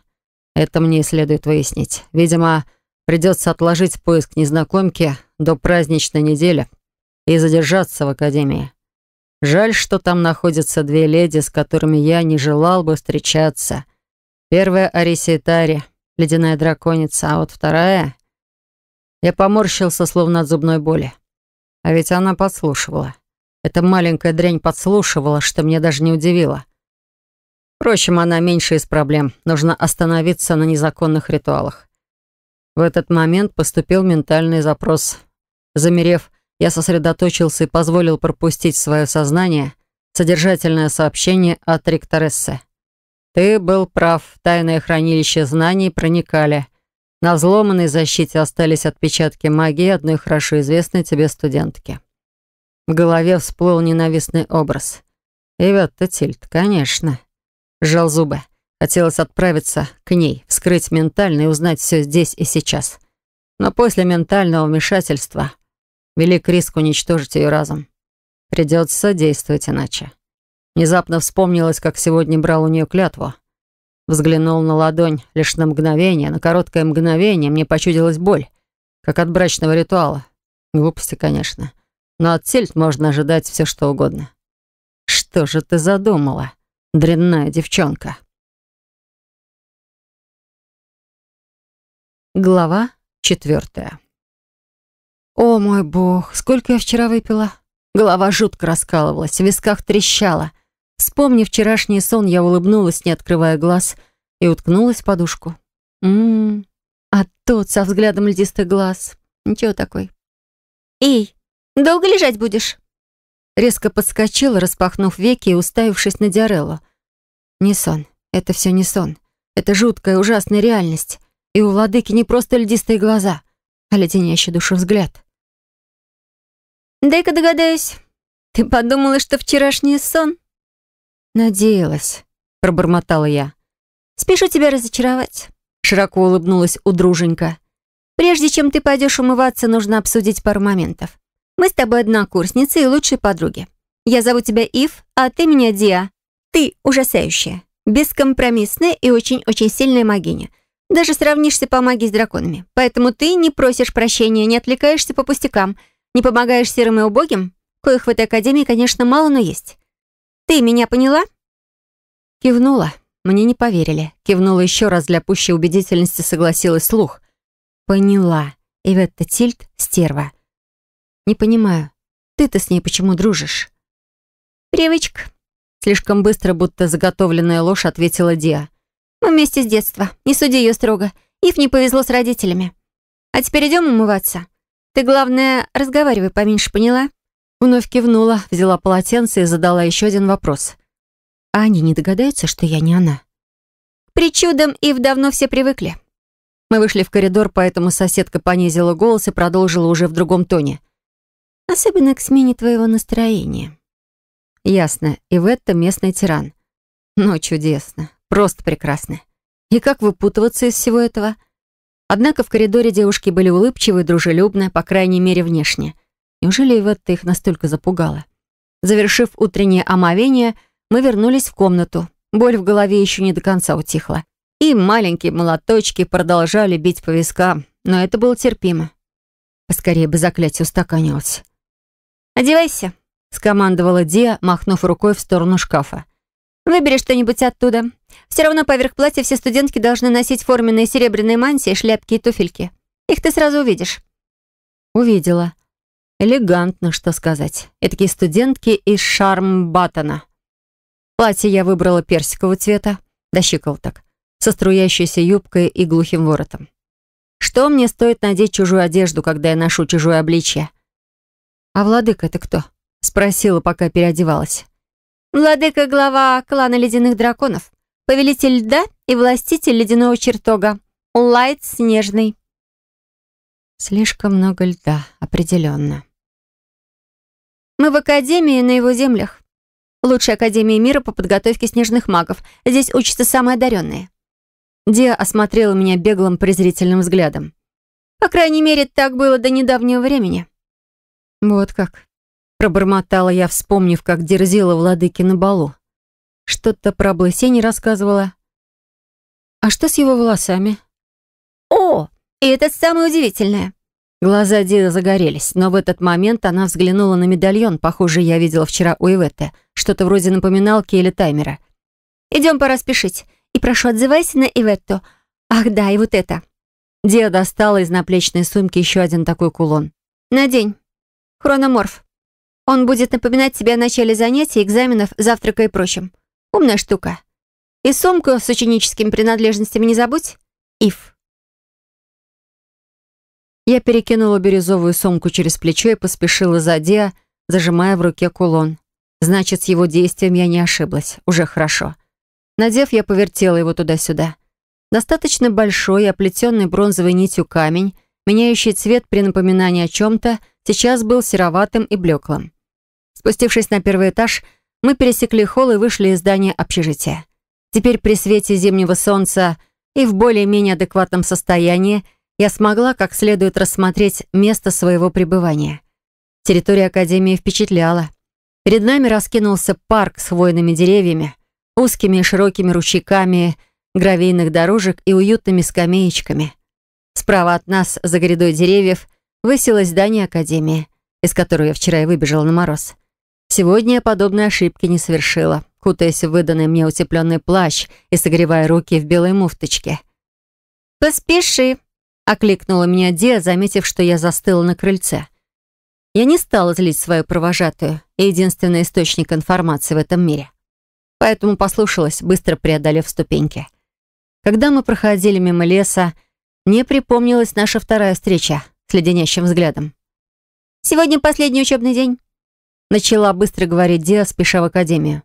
Это мне и следует выяснить. Видимо, придется отложить поиск незнакомки до праздничной недели и задержаться в академии. Жаль, что там находятся две леди, с которыми я не желал бы встречаться — Первая — Арисия Тари, ледяная драконица, а вот вторая... Я поморщился, словно от зубной боли. А ведь она подслушивала. Эта маленькая дрянь подслушивала, что мне даже не удивило. Впрочем, она меньше из проблем. Нужно остановиться на незаконных ритуалах. В этот момент поступил ментальный запрос. Замерев, я сосредоточился и позволил пропустить в свое сознание содержательное сообщение от ректорессы. Ты был прав. В тайное хранилище знаний проникали. На взломанной защите остались отпечатки магии одной хорошо известной тебе студентки. В голове всплыл ненавистный образ. Иветта Тильт, конечно. Жал зубы. Хотелось отправиться к ней, вскрыть ментально и узнать все здесь и сейчас. Но после ментального вмешательства велик риск уничтожить ее разум. Придется действовать иначе. Внезапно вспомнилось, как сегодня брал у нее клятву. Взглянул на ладонь лишь на мгновение, на короткое мгновение мне почудилась боль, как от брачного ритуала. Глупости, конечно, но от сельд можно ожидать все, что угодно. «Что же ты задумала, дрянная девчонка?» Глава четвертая. «О мой бог, сколько я вчера выпила!» Голова жутко раскалывалась, в висках трещала. Вспомнив вчерашний сон, я улыбнулась, не открывая глаз, и уткнулась в подушку. Ммм, а тот со взглядом льдистых глаз. Ничего такой. «Эй, долго лежать будешь?» Резко подскочила, распахнув веки и уставившись на Диарелло. «Не сон. Это все не сон. Это жуткая, ужасная реальность. И у владыки не просто льдистые глаза, а леденящий душу взгляд». «Дай-ка догадаюсь. Ты подумала, что вчерашний сон?» «Надеялась», — пробормотала я. «Спешу тебя разочаровать», — широко улыбнулась удруженька. «Прежде чем ты пойдешь умываться, нужно обсудить пару моментов. Мы с тобой однокурсницы и лучшие подруги. Я зову тебя Ив, а ты меня Диа. Ты ужасающая, бескомпромиссная и очень-очень сильная магиня. Даже сравнишься по магии с драконами. Поэтому ты не просишь прощения, не отвлекаешься по пустякам, не помогаешь серым и убогим, коих в этой академии, конечно, мало, но есть. Ты меня поняла?» Кивнула. Мне не поверили. Кивнула еще раз для пущей убедительности, согласилась слух. «Поняла. Иветта Тильт — стерва. Не понимаю, ты-то с ней почему дружишь?» «Привычка». Слишком быстро, будто заготовленная ложь, ответила Диа. «Мы вместе с детства. Не суди ее строго. Ив не повезло с родителями. А теперь идем умываться. Ты, главное, разговаривай поменьше, поняла?» Вновь кивнула, взяла полотенце и задала еще один вопрос. «А они не догадаются, что я не она?» «К и Ив давно все привыкли». Мы вышли в коридор, поэтому соседка понизила голос и продолжила уже в другом тоне. «Особенно к смене твоего настроения». «Ясно, это местный тиран. Но «Ну, чудесно, просто прекрасно. И как выпутываться из всего этого?» Однако в коридоре девушки были улыбчивы и дружелюбны, по крайней мере, внешне — Неужели и Иветта их настолько запугала? Завершив утреннее омовение, мы вернулись в комнату. Боль в голове еще не до конца утихла. И маленькие молоточки продолжали бить по вискам, но это было терпимо. Поскорее бы заклятие устаканилось. «Одевайся», — скомандовала Диа, махнув рукой в сторону шкафа. «Выбери что-нибудь оттуда. Все равно поверх платья все студентки должны носить форменные серебряные мантии, шляпки и туфельки. Их ты сразу увидишь». Увидела. Элегантно, что сказать. Этакие студентки из Шармбаттона. Платье я выбрала персикового цвета, до так, со струящейся юбкой и глухим воротом. Что мне стоит надеть чужую одежду, когда я ношу чужое обличье? А владыка это кто? Спросила, пока переодевалась. Владыка — глава клана ледяных драконов, повелитель льда и властитель ледяного чертога, Лайт Снежный. Слишком много льда, определенно. Мы в Академии на его землях. Лучшая Академия мира по подготовке снежных магов. Здесь учатся самые одаренные». Диа осмотрела меня беглым презрительным взглядом. «По крайней мере, так было до недавнего времени». «Вот как». Пробормотала я, вспомнив, как дерзила владыки на балу. Что-то про облысение рассказывала. «А что с его волосами?» «О, и это самое удивительное. Глаза Диры загорелись, но в этот момент она взглянула на медальон, похожий я видела вчера у Иветты, что-то вроде напоминалки или таймера. «Идем, пора спешить. И прошу, отзывайся на Иветту. Ах да, и вот это». Дия достала из наплечной сумки еще один такой кулон. «Надень. Хрономорф. Он будет напоминать тебе о начале занятий, экзаменов, завтрака и прочем. Умная штука. И сумку с ученическими принадлежностями не забудь. Ив». Я перекинула бирюзовую сумку через плечо и поспешила за Диа, зажимая в руке кулон. Значит, с его действием я не ошиблась. Уже хорошо. Надев, я повертела его туда-сюда. Достаточно большой, оплетенный бронзовой нитью камень, меняющий цвет при напоминании о чем-то, сейчас был сероватым и блеклым. Спустившись на первый этаж, мы пересекли холл и вышли из здания общежития. Теперь при свете зимнего солнца и в более-менее адекватном состоянии – я смогла как следует рассмотреть место своего пребывания. Территория Академии впечатляла. Перед нами раскинулся парк с хвойными деревьями, узкими и широкими ручейками, гравийных дорожек и уютными скамеечками. Справа от нас, за грядой деревьев, высилось здание Академии, из которой я вчера и выбежала на мороз. Сегодня я подобной ошибки не совершила, кутаясь в выданный мне утепленный плащ и согревая руки в белой муфточке. «Поспеши», окликнула меня Диа, заметив, что я застыла на крыльце. Я не стала злить свою провожатую и единственный источник информации в этом мире. Поэтому послушалась, быстро преодолев ступеньки. Когда мы проходили мимо леса, мне припомнилась наша вторая встреча с леденящим взглядом. «Сегодня последний учебный день», — начала быстро говорить Диа, спеша в академию.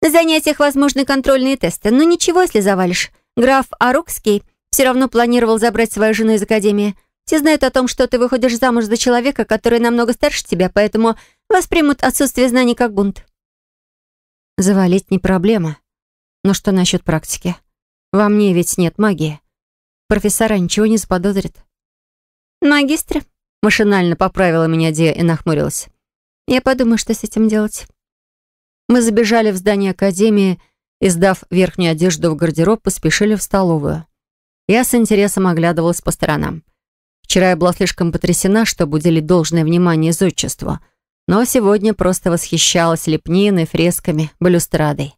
«На занятиях возможны контрольные тесты, но ничего, если завалишь. Граф Арукский все равно планировал забрать свою жену из академии. Все знают о том, что ты выходишь замуж за человека, который намного старше тебя, поэтому воспримут отсутствие знаний как бунт». «Завалить не проблема. Но что насчет практики? Во мне ведь нет магии. Профессора ничего не заподозрит». Магистр машинально поправила меня Диа и нахмурилась. «Я подумаю, что с этим делать». Мы забежали в здание академии и, сдав верхнюю одежду в гардероб, поспешили в столовую. Я с интересом оглядывалась по сторонам. Вчера я была слишком потрясена, чтобы уделить должное внимание изотчеству, но сегодня просто восхищалась лепниной, фресками, балюстрадой.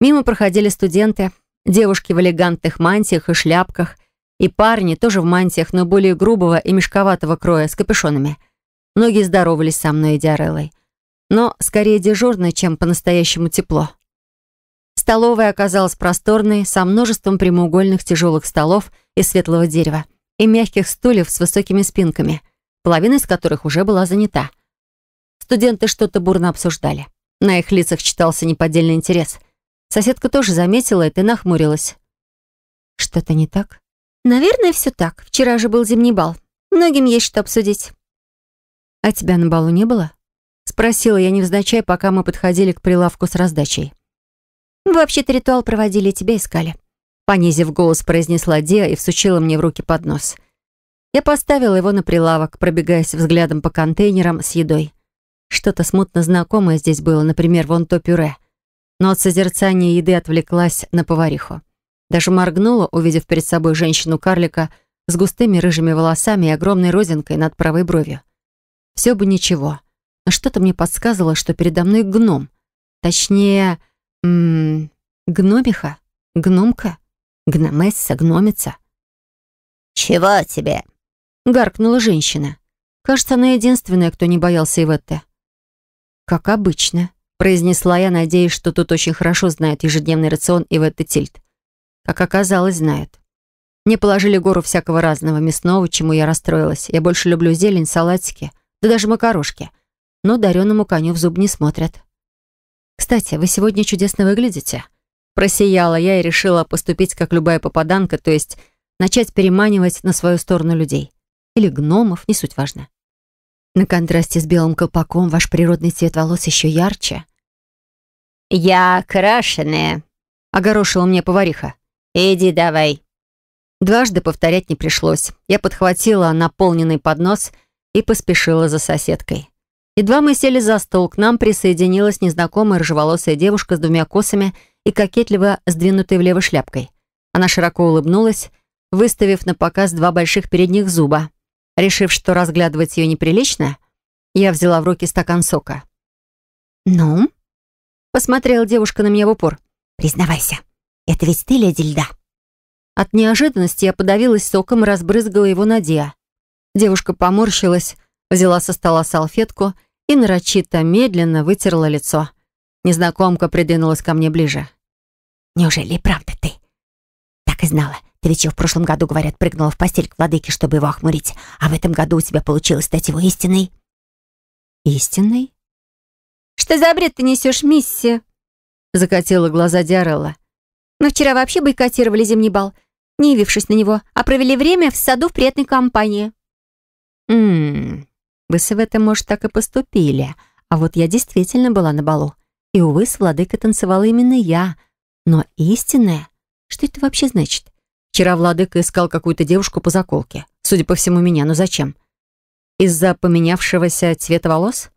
Мимо проходили студенты, девушки в элегантных мантиях и шляпках, и парни тоже в мантиях, но более грубого и мешковатого кроя, с капюшонами. Многие здоровались со мной и Диареллой. Но скорее дежурно, чем по-настоящему тепло столовая оказалась просторной, со множеством прямоугольных тяжелых столов из светлого дерева и мягких стульев с высокими спинками, половина из которых уже была занята. Студенты что-то бурно обсуждали. На их лицах читался неподдельный интерес. Соседка тоже заметила это и нахмурилась. «Что-то не так?» «Наверное, все так. Вчера же был зимний бал. Многим есть что обсудить». «А тебя на балу не было?» Спросила я невзначай, пока мы подходили к прилавку с раздачей. «Вообще-то ритуал проводили, и тебя искали». Понизив голос, произнесла Диа и всучила мне в руки поднос. Я поставила его на прилавок, пробегаясь взглядом по контейнерам с едой. Что-то смутно знакомое здесь было, например, вон то пюре. Но от созерцания еды отвлеклась на повариху. Даже моргнула, увидев перед собой женщину-карлика с густыми рыжими волосами и огромной розинкой над правой бровью. Все бы ничего, но что-то мне подсказывало, что передо мной гном. Точнее, Ммм, гномиха, гномка, гномесса, гномица. «Чего тебе?» — гаркнула женщина. Кажется, она единственная, кто не боялся Иветте. «Как обычно», — произнесла я, надеясь, что тут очень хорошо знает ежедневный рацион Иветте Тильт. Как оказалось, знает. Мне положили гору всякого разного мясного, чему я расстроилась. Я больше люблю зелень, салатики, да даже макарошки. Но дареному коню в зуб не смотрят. «Кстати, вы сегодня чудесно выглядите». Просияла я и решила поступить как любая попаданка, то есть начать переманивать на свою сторону людей. Или гномов, не суть важно. На контрасте с белым колпаком ваш природный цвет волос еще ярче. «Я крашеная», — огорошила мне повариха. «Иди давай». Дважды повторять не пришлось. Я подхватила наполненный поднос и поспешила за соседкой. Едва мы сели за стол, к нам присоединилась незнакомая рыжеволосая девушка с двумя косами и кокетливо сдвинутой влево шляпкой. Она широко улыбнулась, выставив на показ два больших передних зуба. Решив, что разглядывать ее неприлично, я взяла в руки стакан сока. «Ну?» — посмотрела девушка на меня в упор. «Признавайся, это ведь ты, леди льда?» От неожиданности я подавилась соком и разбрызгала его на Диа. Девушка поморщилась, Взяла со стола салфетку и нарочито медленно вытерла лицо. Незнакомка придвинулась ко мне ближе. «Неужели и правда ты?» «Так и знала. Ты ведь в прошлом году, говорят, прыгнула в постель к владыке, чтобы его охмурить, а в этом году у тебя получилось стать его истиной». «Истиной?» «Что за бред ты несешь, мисси?» Закатила глаза Диарелла. «Мы «Ну, вчера вообще бойкотировали зимний бал, не явившись на него, а провели время в саду в приятной компании». «Ммм, вы с Иветом, может, так и поступили. А вот я действительно была на балу. И, увы, с владыкой танцевала именно я. Но истинная? Что это вообще значит? Вчера владыка искал какую-то девушку по заколке. Судя по всему, меня. Но зачем? Из-за поменявшегося цвета волос?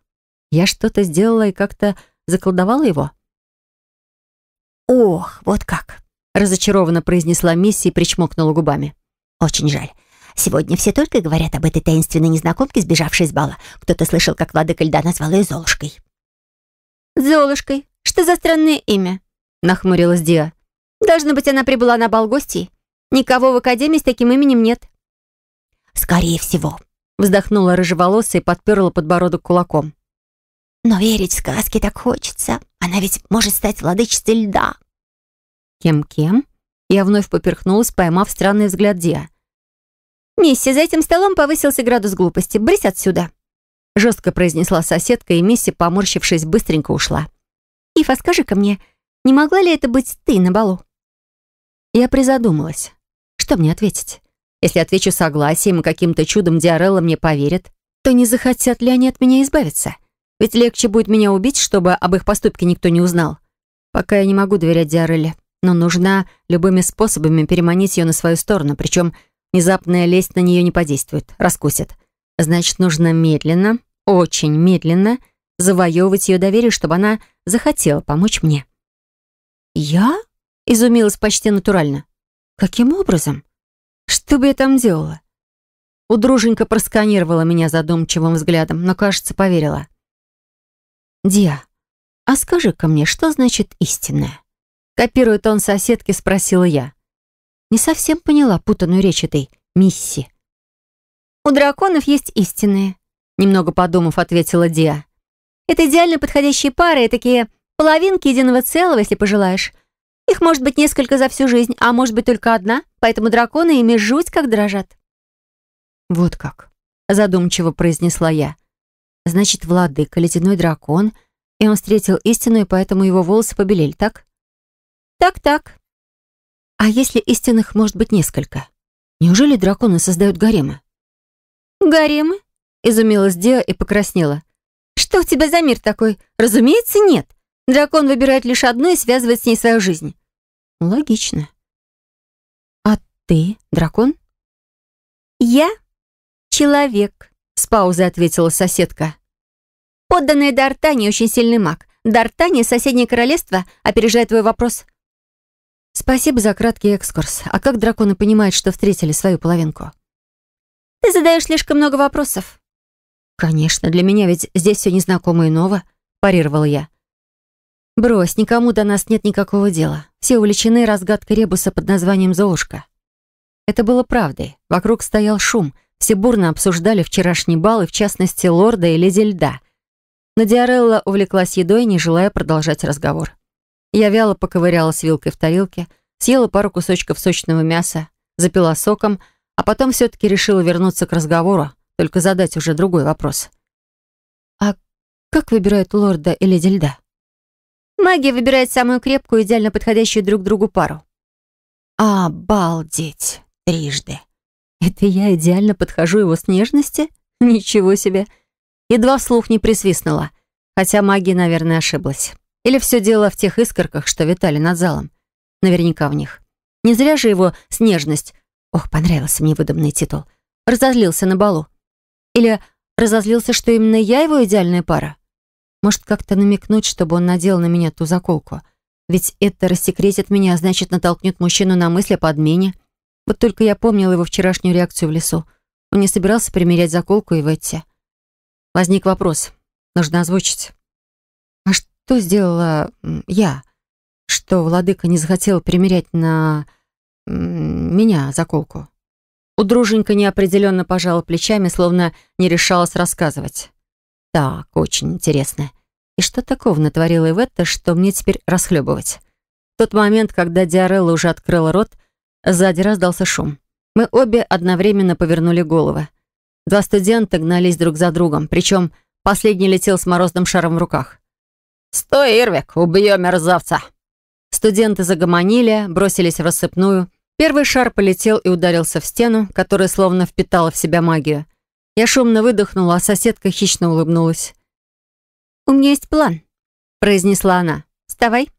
Я что-то сделала и как-то заколдовала его? «Ох, вот как!» — разочарованно произнесла Мисси и причмокнула губами. «Очень жаль. Сегодня все только и говорят об этой таинственной незнакомке, сбежавшей из бала. Кто-то слышал, как Владыка Льда назвал ее Золушкой». «Золушкой? Что за странное имя?» — нахмурилась Диа. «Должно быть, она прибыла на бал гостей. Никого в Академии с таким именем нет». «Скорее всего», — вздохнула рыжеволосая и подперла подбородок кулаком. «Но верить в сказки так хочется. Она ведь может стать владычицей льда». «Кем-кем?» Я вновь поперхнулась, поймав странный взгляд Диа. «Мисси, за этим столом повысился градус глупости. Брысь отсюда!» Жестко произнесла соседка, и Мисси, поморщившись, быстренько ушла. «Ифа, скажи-ка мне, не могла ли это быть ты на балу?» Я призадумалась. Что мне ответить? Если отвечу согласием и каким-то чудом Диарелла мне поверит, то не захотят ли они от меня избавиться? Ведь легче будет меня убить, чтобы об их поступке никто не узнал. Пока я не могу доверять Диарелле, но нужна любыми способами переманить ее на свою сторону, причем Внезапная лесть на нее не подействует, раскусит. Значит, нужно медленно, очень медленно завоевывать ее доверие, чтобы она захотела помочь мне. «Я?» — изумилась почти натурально. «Каким образом? Что бы я там делала?» Удруженька просканировала меня задумчивым взглядом, но, кажется, поверила. «Диа, а скажи-ка мне, что значит истинное?» Копируя тон соседки, спросила я. Не совсем поняла путанную речь этой Мисси. «У драконов есть истинные», — немного подумав, ответила Диа. «Это идеально подходящие пары, такие половинки единого целого, если пожелаешь. Их может быть несколько за всю жизнь, а может быть только одна, поэтому драконы ими жуть как дрожат». «Вот как», — задумчиво произнесла я. «Значит, владыка, ледяной дракон, и он встретил истину, и поэтому его волосы побелели, так?» «Так-так», а если истинных может быть несколько? Неужели драконы создают гаремы? Гаремы? Изумилась Диа и покраснела. Что у тебя за мир такой? Разумеется, нет. Дракон выбирает лишь одну и связывает с ней свою жизнь. Логично. А ты дракон? Я человек, с паузой ответила соседка. Подданные Дартани очень сильный маг. Дартани, соседнее королевство, опережает твой вопрос, Спасибо за краткий экскурс. А как драконы понимают, что встретили свою половинку? Ты задаешь слишком много вопросов. Конечно, для меня ведь здесь все незнакомо и ново, парировала я. Брось, никому до нас нет никакого дела. Все увлечены разгадкой ребуса под названием «Золушка». Это было правдой. Вокруг стоял шум. Все бурно обсуждали вчерашний бал, и в частности, лорда и леди льда. Но Диарелла увлеклась едой, не желая продолжать разговор. Я вяло поковырялась вилкой в тарелке, съела пару кусочков сочного мяса, запила соком, а потом все-таки решила вернуться к разговору, только задать уже другой вопрос. «А как выбирают лорда и леди льда?» «Магия выбирает самую крепкую, идеально подходящую друг другу пару». «Обалдеть! Трижды! Это я идеально подхожу его с нежности? Ничего себе!» Едва вслух не присвистнула, хотя магия, наверное, ошиблась. Или все дело в тех искорках, что витали над залом? Наверняка в них. Не зря же его снежность... Ох, понравился мне выдуманный титул. Разозлился на балу. Или разозлился, что именно я его идеальная пара? Может, как-то намекнуть, чтобы он надел на меня ту заколку? Ведь это рассекретит меня, а значит, натолкнет мужчину на мысль о подмене. Вот только я помнила его вчерашнюю реакцию в лесу. Он не собирался примерять заколку и войти. Возник вопрос. Нужно озвучить то сделала я, что владыка не захотел примерять на меня заколку. Удруженька неопределенно пожала плечами, словно не решалась рассказывать. Так, очень интересно. И что такого натворила Иветта, что мне теперь расхлебывать? В тот момент, когда Диарелла уже открыла рот, сзади раздался шум. Мы обе одновременно повернули головы. Два студента гнались друг за другом, причем последний летел с морозным шаром в руках. «Стой, Ирвик, убью мерзавца!» Студенты загомонили, бросились в рассыпную. Первый шар полетел и ударился в стену, которая словно впитала в себя магию. Я шумно выдохнула, а соседка хищно улыбнулась. «У меня есть план», — произнесла она. «Вставай».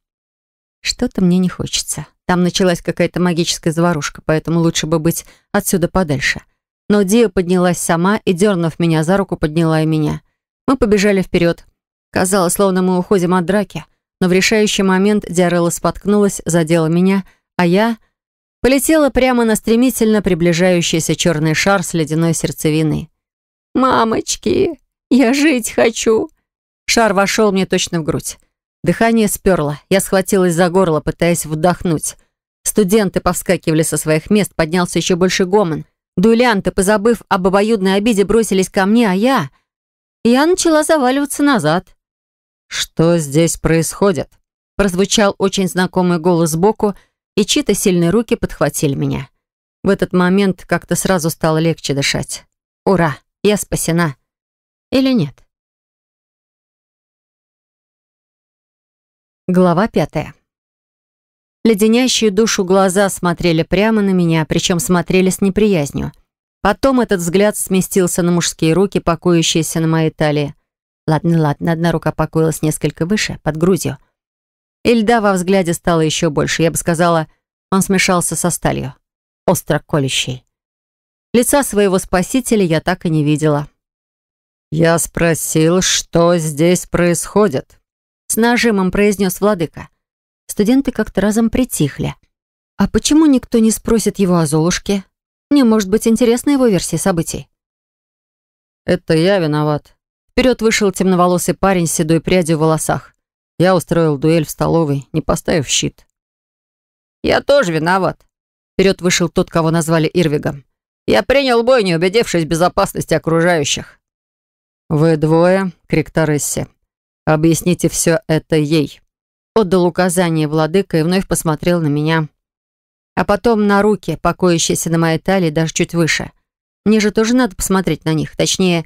«Что-то мне не хочется. Там началась какая-то магическая заварушка, поэтому лучше бы быть отсюда подальше». Но Дио поднялась сама и, дернув меня за руку, подняла и меня. Мы побежали вперед. Казалось, словно мы уходим от драки, но в решающий момент Диарелла споткнулась, задела меня, а я полетела прямо на стремительно приближающийся черный шар с ледяной сердцевиной. «Мамочки, я жить хочу!» Шар вошел мне точно в грудь. Дыхание сперло, я схватилась за горло, пытаясь вдохнуть. Студенты повскакивали со своих мест, поднялся еще больше гомон. Дуэлянты, позабыв об обоюдной обиде, бросились ко мне, а я... Я начала заваливаться назад. «Что здесь происходит?» Прозвучал очень знакомый голос сбоку, и чьи-то сильные руки подхватили меня. В этот момент как-то сразу стало легче дышать. «Ура! Я спасена!» Или нет? Глава пятая. Леденящие душу глаза смотрели прямо на меня, причем смотрели с неприязнью. Потом этот взгляд сместился на мужские руки, покоящиеся на моей талии. Ладно, ладно, одна рука покоилась несколько выше, под грудью. И льда во взгляде стало еще больше. Я бы сказала, он смешался со сталью. Остро колющей. Лица своего спасителя я так и не видела. «Я спросил, что здесь происходит?» С нажимом произнес владыка. Студенты как-то разом притихли. «А почему никто не спросит его о Золушке? Мне, может быть, интересна его версия событий?» «Это я виноват», Вперед вышел темноволосый парень с седой прядью в волосах. Я устроил дуэль в столовой, не поставив щит. «Я тоже виноват», — вперед вышел тот, кого назвали Ирвигом. «Я принял бой, не убедившись в безопасности окружающих». «Вы двое, Криктарессе. Объясните все это ей». Отдал указание владыка и вновь посмотрел на меня. А потом на руки, покоящиеся на моей талии, даже чуть выше. Мне же тоже надо посмотреть на них, точнее,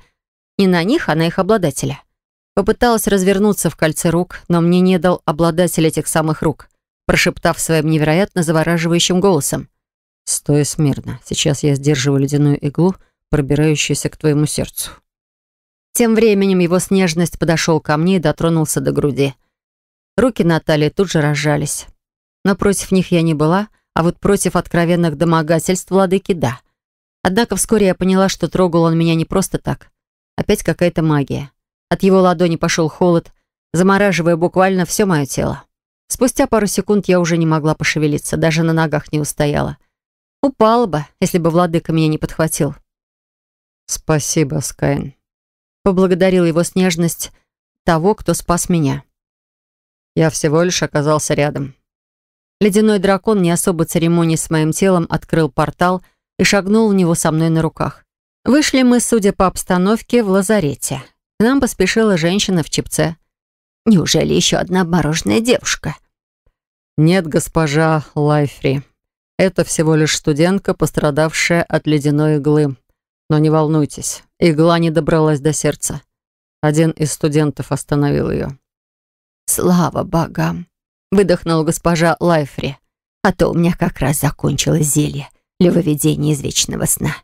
не на них, а на их обладателя. Попыталась развернуться в кольце рук, но мне не дал обладатель этих самых рук, прошептав своим невероятно завораживающим голосом. «Стой смирно. Сейчас я сдерживаю ледяную иглу, пробирающуюся к твоему сердцу». Тем временем его снежность подошел ко мне и дотронулся до груди. Руки Натальи тут же разжались. Но против них я не была, а вот против откровенных домогательств владыки — да. Однако вскоре я поняла, что трогал он меня не просто так — Опять какая-то магия. От его ладони пошел холод, замораживая буквально все мое тело. Спустя пару секунд я уже не могла пошевелиться, даже на ногах не устояла. Упала бы, если бы владыка меня не подхватил. «Спасибо, Скайн», — поблагодарил его снежность, того, кто спас меня. Я всего лишь оказался рядом. Ледяной дракон, не особо церемонии с моим телом, открыл портал и шагнул в него со мной на руках. Вышли мы, судя по обстановке, в лазарете. К нам поспешила женщина в чипце. «Неужели еще одна обмороженная девушка?» «Нет, госпожа Лайфри. Это всего лишь студентка, пострадавшая от ледяной иглы. Но не волнуйтесь, игла не добралась до сердца. Один из студентов остановил ее». «Слава богам!» — выдохнула госпожа Лайфри. «А то у меня как раз закончилось зелье для выведения из вечного сна».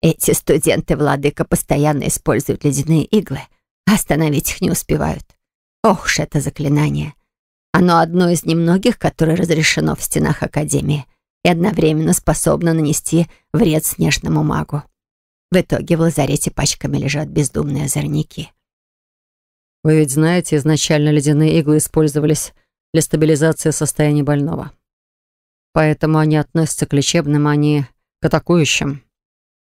Эти студенты, владыка, постоянно используют ледяные иглы. А остановить их не успевают. Ох уж это заклинание. Оно одно из немногих, которое разрешено в стенах Академии и одновременно способно нанести вред снежному магу. В итоге в лазарете пачками лежат бездумные озорники. Вы ведь знаете, изначально ледяные иглы использовались для стабилизации состояния больного. Поэтому они относятся к лечебным, а не к атакующим.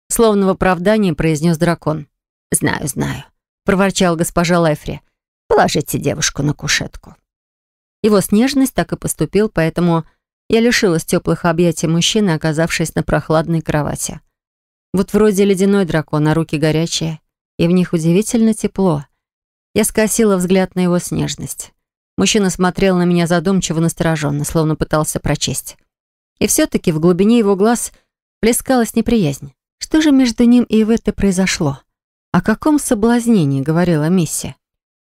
Словно в оправдании произнес дракон. «Знаю, знаю», — проворчал госпожа Лайфри. «Положите девушку на кушетку». Его снежность так и поступил, поэтому я лишилась теплых объятий мужчины, оказавшись на прохладной кровати. Вот вроде ледяной дракон, а руки горячие, и в них удивительно тепло. Я скосила взгляд на его снежность. Мужчина смотрел на меня задумчиво, настороженно, словно пытался прочесть. И все-таки в глубине его глаз плескалась неприязнь. Что же между ним и Иветой произошло? О каком соблазнении говорила Мисси?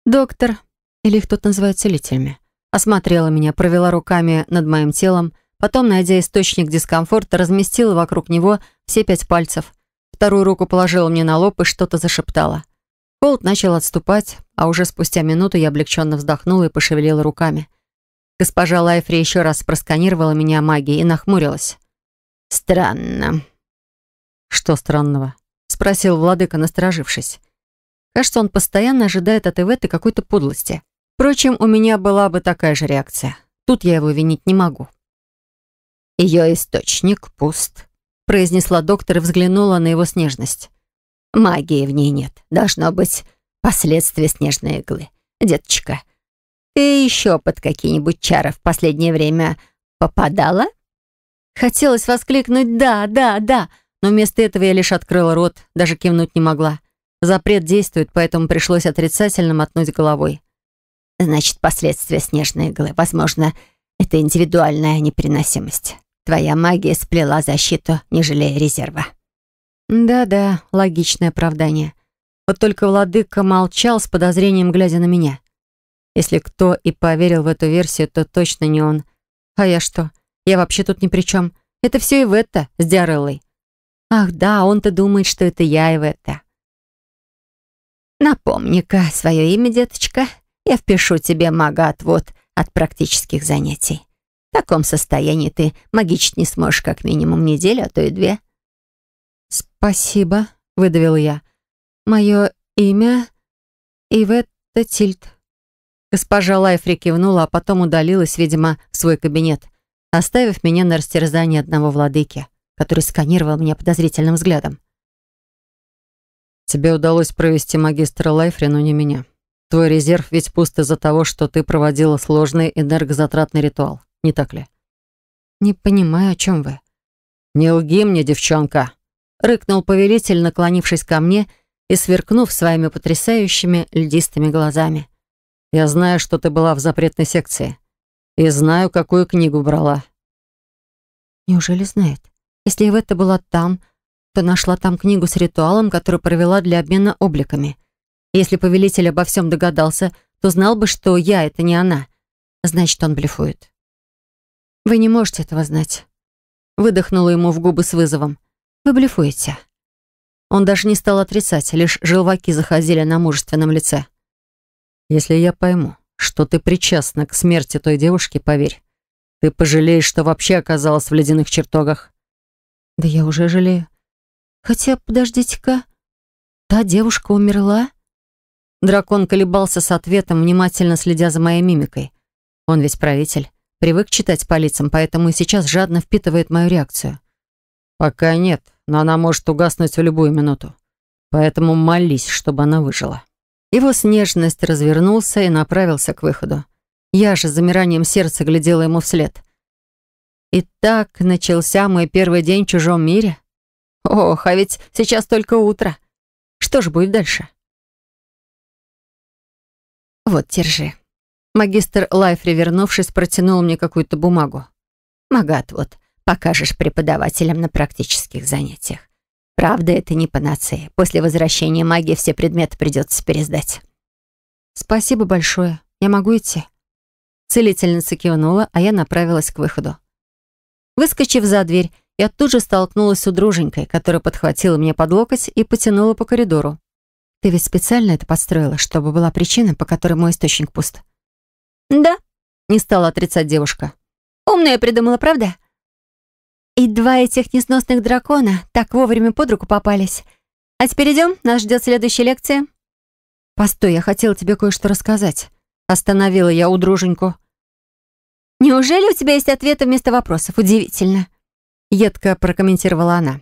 Доктор, или их тут называют целителями, осмотрела меня, провела руками над моим телом, потом, найдя источник дискомфорта, разместила вокруг него все пять пальцев, вторую руку положила мне на лоб и что-то зашептала. Холод начал отступать, а уже спустя минуту я облегченно вздохнула и пошевелила руками. Госпожа Лайфри еще раз просканировала меня магией и нахмурилась. «Странно. «Что странного?» — спросил владыка, насторожившись. «Кажется, он постоянно ожидает от Иветы какой-то подлости. Впрочем, у меня была бы такая же реакция. Тут я его винить не могу». «Ее источник пуст», — произнесла доктор и взглянула на его снежность. «Магии в ней нет. Должно быть последствия снежной иглы. Деточка, ты еще под какие-нибудь чары в последнее время попадала?» Хотелось воскликнуть «да, да, да», но вместо этого я лишь открыла рот, даже кивнуть не могла. Запрет действует, поэтому пришлось отрицательно мотнуть головой. «Значит, последствия снежной иглы. Возможно, это индивидуальная непереносимость. Твоя магия сплела защиту, не жалея резерва». «Да-да, логичное оправдание. Вот только владыка молчал с подозрением, глядя на меня. Если кто и поверил в эту версию, то точно не он. А я что? Я вообще тут ни при чем. Это все и Иветта с Диареллой. Ах да, он-то думает, что это я и в это. Напомни-ка свое имя, деточка. Я впишу тебе мага-отвод от практических занятий. В таком состоянии ты магичить не сможешь как минимум неделю, а то и две. «Спасибо», — выдавил я. «Мое имя Иветта Тильт». Госпожа Лайфри кивнула, а потом удалилась, видимо, в свой кабинет, оставив меня на растерзание одного владыки который сканировал меня подозрительным взглядом. «Тебе удалось провести магистра Лайфри, но не меня. Твой резерв ведь пуст из-за того, что ты проводила сложный энергозатратный ритуал, не так ли?» «Не понимаю, о чем вы». «Не лги мне, девчонка!» — рыкнул повелитель, наклонившись ко мне и сверкнув своими потрясающими льдистыми глазами. «Я знаю, что ты была в запретной секции. И знаю, какую книгу брала». «Неужели знает? Если Иветта была там, то нашла там книгу с ритуалом, который провела для обмена обликами. если повелитель обо всем догадался, то знал бы, что я — это не она. Значит, он блефует. «Вы не можете этого знать», — выдохнула ему в губы с вызовом. «Вы блефуете». Он даже не стал отрицать, лишь желваки заходили на мужественном лице. «Если я пойму, что ты причастна к смерти той девушки, поверь, ты пожалеешь, что вообще оказалась в ледяных чертогах». Да я уже жалею. Хотя, подождите-ка, та девушка умерла? Дракон колебался с ответом, внимательно следя за моей мимикой. Он ведь правитель. Привык читать по лицам, поэтому и сейчас жадно впитывает мою реакцию. «Пока нет, но она может угаснуть в любую минуту. Поэтому молись, чтобы она выжила». Его снежность развернулся и направился к выходу. Я же с замиранием сердца глядела ему вслед. И так начался мой первый день в чужом мире. Ох, а ведь сейчас только утро. Что же будет дальше? Вот, держи. Магистр Лайфри, вернувшись, протянул мне какую-то бумагу. Магат, вот, покажешь преподавателям на практических занятиях. Правда, это не панацея. После возвращения магии все предметы придется пересдать. Спасибо большое. Я могу идти? Целительница кивнула, а я направилась к выходу. Выскочив за дверь, я тут же столкнулась с удруженькой, которая подхватила меня под локоть и потянула по коридору. «Ты ведь специально это построила, чтобы была причина, по которой мой источник пуст?» «Да», — не стала отрицать девушка. «Умная придумала, правда?» «И два этих несносных дракона так вовремя под руку попались. А теперь идем, нас ждет следующая лекция». «Постой, я хотела тебе кое-что рассказать». Остановила я удруженьку. «Да». «Неужели у тебя есть ответы вместо вопросов? Удивительно!» Едко прокомментировала она.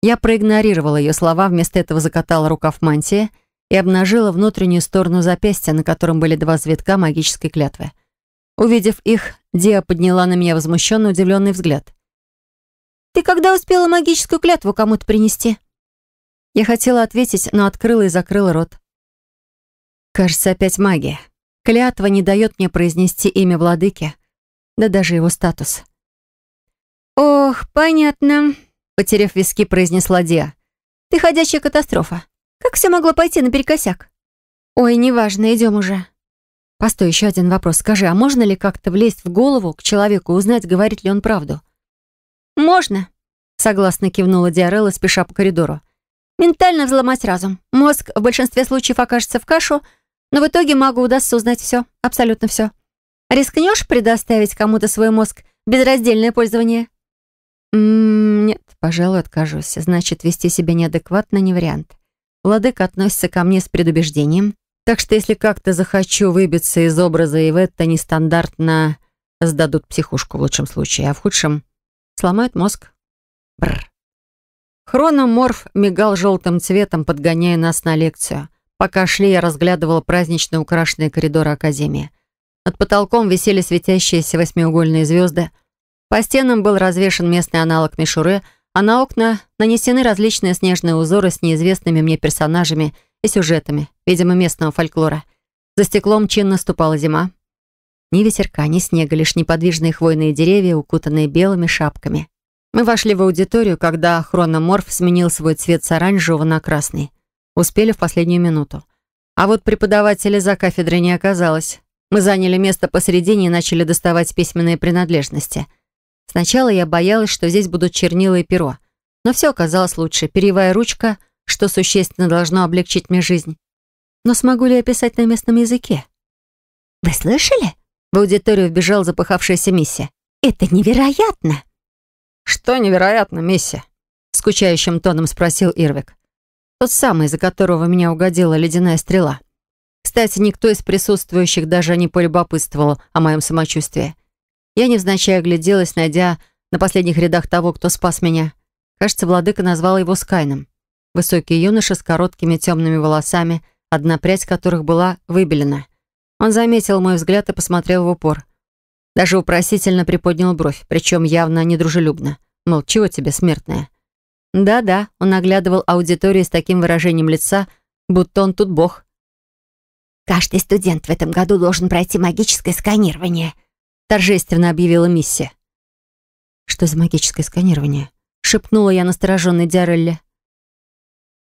Я проигнорировала ее слова, вместо этого закатала рукав мантии и обнажила внутреннюю сторону запястья, на котором были два цветка магической клятвы. Увидев их, Диа подняла на меня возмущенно удивленный взгляд. «Ты когда успела магическую клятву кому-то принести?» Я хотела ответить, но открыла и закрыла рот. «Кажется, опять магия. Клятва не дает мне произнести имя владыки, да даже его статус. «Ох, понятно», — потеряв виски, произнесла Диа. «Ты ходячая катастрофа. Как все могло пойти наперекосяк?» «Ой, неважно, идем уже». «Постой, еще один вопрос. Скажи, а можно ли как-то влезть в голову к человеку и узнать, говорит ли он правду?» «Можно», — согласно кивнула Диарелла, спеша по коридору. «Ментально взломать разум. Мозг в большинстве случаев окажется в кашу, но в итоге магу удастся узнать все, абсолютно все. Рискнешь предоставить кому-то свой мозг безраздельное пользование? М -м, нет, пожалуй, откажусь. Значит, вести себя неадекватно не вариант. Владыка относится ко мне с предубеждением. Так что если как-то захочу выбиться из образа и в это нестандартно сдадут психушку в лучшем случае, а в худшем сломают мозг. Бррр. Хрономорф мигал желтым цветом, подгоняя нас на лекцию. Пока шли, я разглядывала празднично украшенные коридоры Академии. Над потолком висели светящиеся восьмиугольные звезды. По стенам был развешен местный аналог мишуры, а на окна нанесены различные снежные узоры с неизвестными мне персонажами и сюжетами, видимо, местного фольклора. За стеклом чинно ступала зима. Ни ветерка, ни снега, лишь неподвижные хвойные деревья, укутанные белыми шапками. Мы вошли в аудиторию, когда хрономорф сменил свой цвет с оранжевого на красный. Успели в последнюю минуту. А вот преподавателя за кафедрой не оказалось. Мы заняли место посредине и начали доставать письменные принадлежности. Сначала я боялась, что здесь будут чернила и перо. Но все оказалось лучше. Перевая ручка, что существенно должно облегчить мне жизнь. Но смогу ли я писать на местном языке? «Вы слышали?» В аудиторию вбежал запыхавшаяся Мисси. «Это невероятно!» «Что невероятно, Мисси?» Скучающим тоном спросил Ирвик. Тот самый, из-за которого меня угодила ледяная стрела. Кстати, никто из присутствующих даже не полюбопытствовал о моем самочувствии. Я невзначай огляделась, найдя на последних рядах того, кто спас меня. Кажется, владыка назвал его Скайном. Высокий юноша с короткими темными волосами, одна прядь которых была выбелена. Он заметил мой взгляд и посмотрел в упор. Даже упросительно приподнял бровь, причем явно недружелюбно. Мол, чего тебе, смертная? Да-да, он оглядывал аудиторию с таким выражением лица, будто он тут бог. Каждый студент в этом году должен пройти магическое сканирование», — торжественно объявила Миссия. «Что за магическое сканирование?» — шепнула я настороженной Диарелле.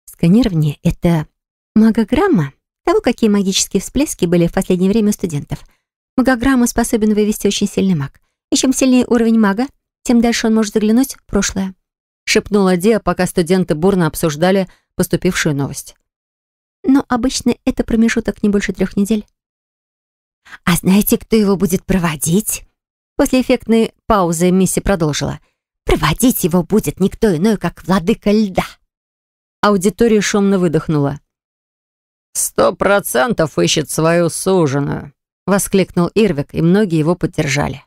«Сканирование — это магограмма того, какие магические всплески были в последнее время у студентов. Магограмму способен вывести очень сильный маг. И чем сильнее уровень мага, тем дальше он может заглянуть в прошлое», — шепнула Диа, пока студенты бурно обсуждали поступившую новость но обычно это промежуток не больше трех недель. «А знаете, кто его будет проводить?» После эффектной паузы Мисси продолжила. «Проводить его будет никто иной, как владыка льда». Аудитория шумно выдохнула. «Сто процентов ищет свою суженую», — воскликнул Ирвик, и многие его поддержали.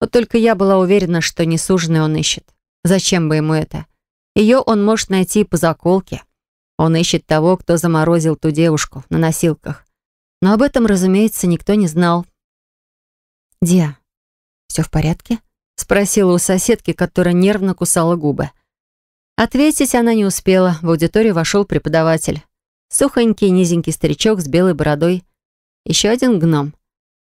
Но только я была уверена, что не суженую он ищет. Зачем бы ему это? Ее он может найти и по заколке. Он ищет того, кто заморозил ту девушку на носилках. Но об этом, разумеется, никто не знал. «Диа, все в порядке?» — спросила у соседки, которая нервно кусала губы. Ответить она не успела. В аудиторию вошел преподаватель. Сухонький, низенький старичок с белой бородой. Еще один гном.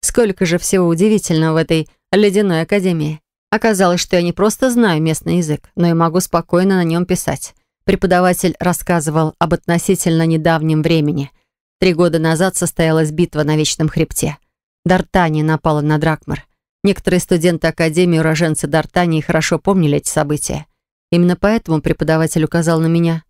Сколько же всего удивительного в этой ледяной академии. Оказалось, что я не просто знаю местный язык, но и могу спокойно на нем писать преподаватель рассказывал об относительно недавнем времени. Три года назад состоялась битва на Вечном хребте. Дартани напала на Дракмар. Некоторые студенты Академии уроженцы Дартании хорошо помнили эти события. Именно поэтому преподаватель указал на меня.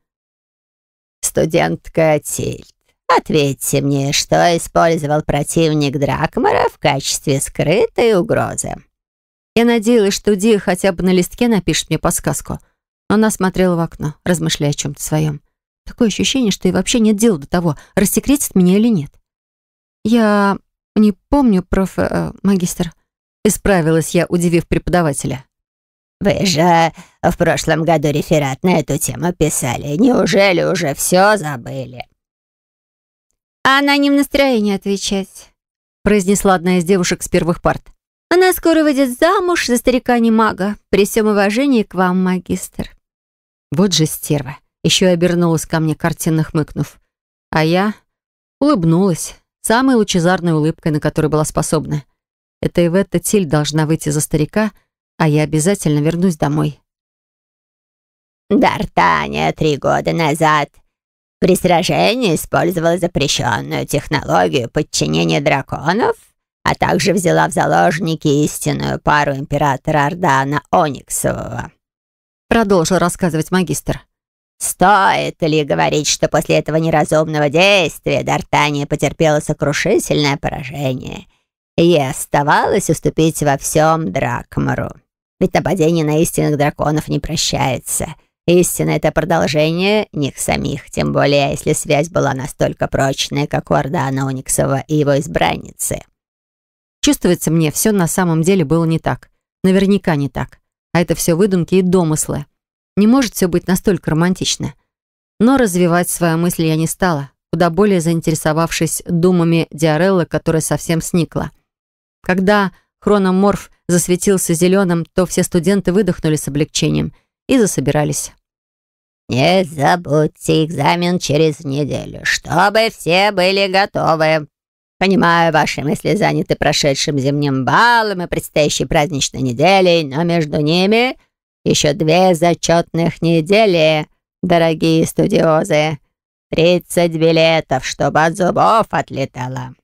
Студент Катиль, ответьте мне, что использовал противник Дракмара в качестве скрытой угрозы?» Я надеялась, что Дия хотя бы на листке напишет мне подсказку — она смотрела в окно, размышляя о чем-то своем. Такое ощущение, что и вообще нет дела до того, рассекретит меня или нет. «Я не помню, проф... Э, магистр...» Исправилась я, удивив преподавателя. «Вы же в прошлом году реферат на эту тему писали. Неужели уже все забыли?» «Она не в настроении отвечать», — произнесла одна из девушек с первых парт. «Она скоро выйдет замуж за старика-немага. При всем уважении к вам, магистр». Вот же стерва. Еще и обернулась ко мне, картинно хмыкнув. А я улыбнулась, самой лучезарной улыбкой, на которую была способна. Это и в это Тиль должна выйти за старика, а я обязательно вернусь домой. «Дартания три года назад при сражении использовала запрещенную технологию подчинения драконов, а также взяла в заложники истинную пару императора Ордана Ониксового», продолжил рассказывать магистр. «Стоит ли говорить, что после этого неразумного действия Дартания потерпела сокрушительное поражение и оставалось уступить во всем Дракмару? Ведь нападение на истинных драконов не прощается. Истина — это продолжение них самих, тем более, если связь была настолько прочная, как у Ордана Униксова и его избранницы». Чувствуется мне, все на самом деле было не так. Наверняка не так а это все выдумки и домыслы. Не может все быть настолько романтично. Но развивать свою мысль я не стала, куда более заинтересовавшись думами Диарелла, которая совсем сникла. Когда хрономорф засветился зеленым, то все студенты выдохнули с облегчением и засобирались. «Не забудьте экзамен через неделю, чтобы все были готовы», Понимаю, ваши мысли заняты прошедшим зимним балом и предстоящей праздничной неделей, но между ними еще две зачетных недели, дорогие студиозы. Тридцать билетов, чтобы от зубов отлетало».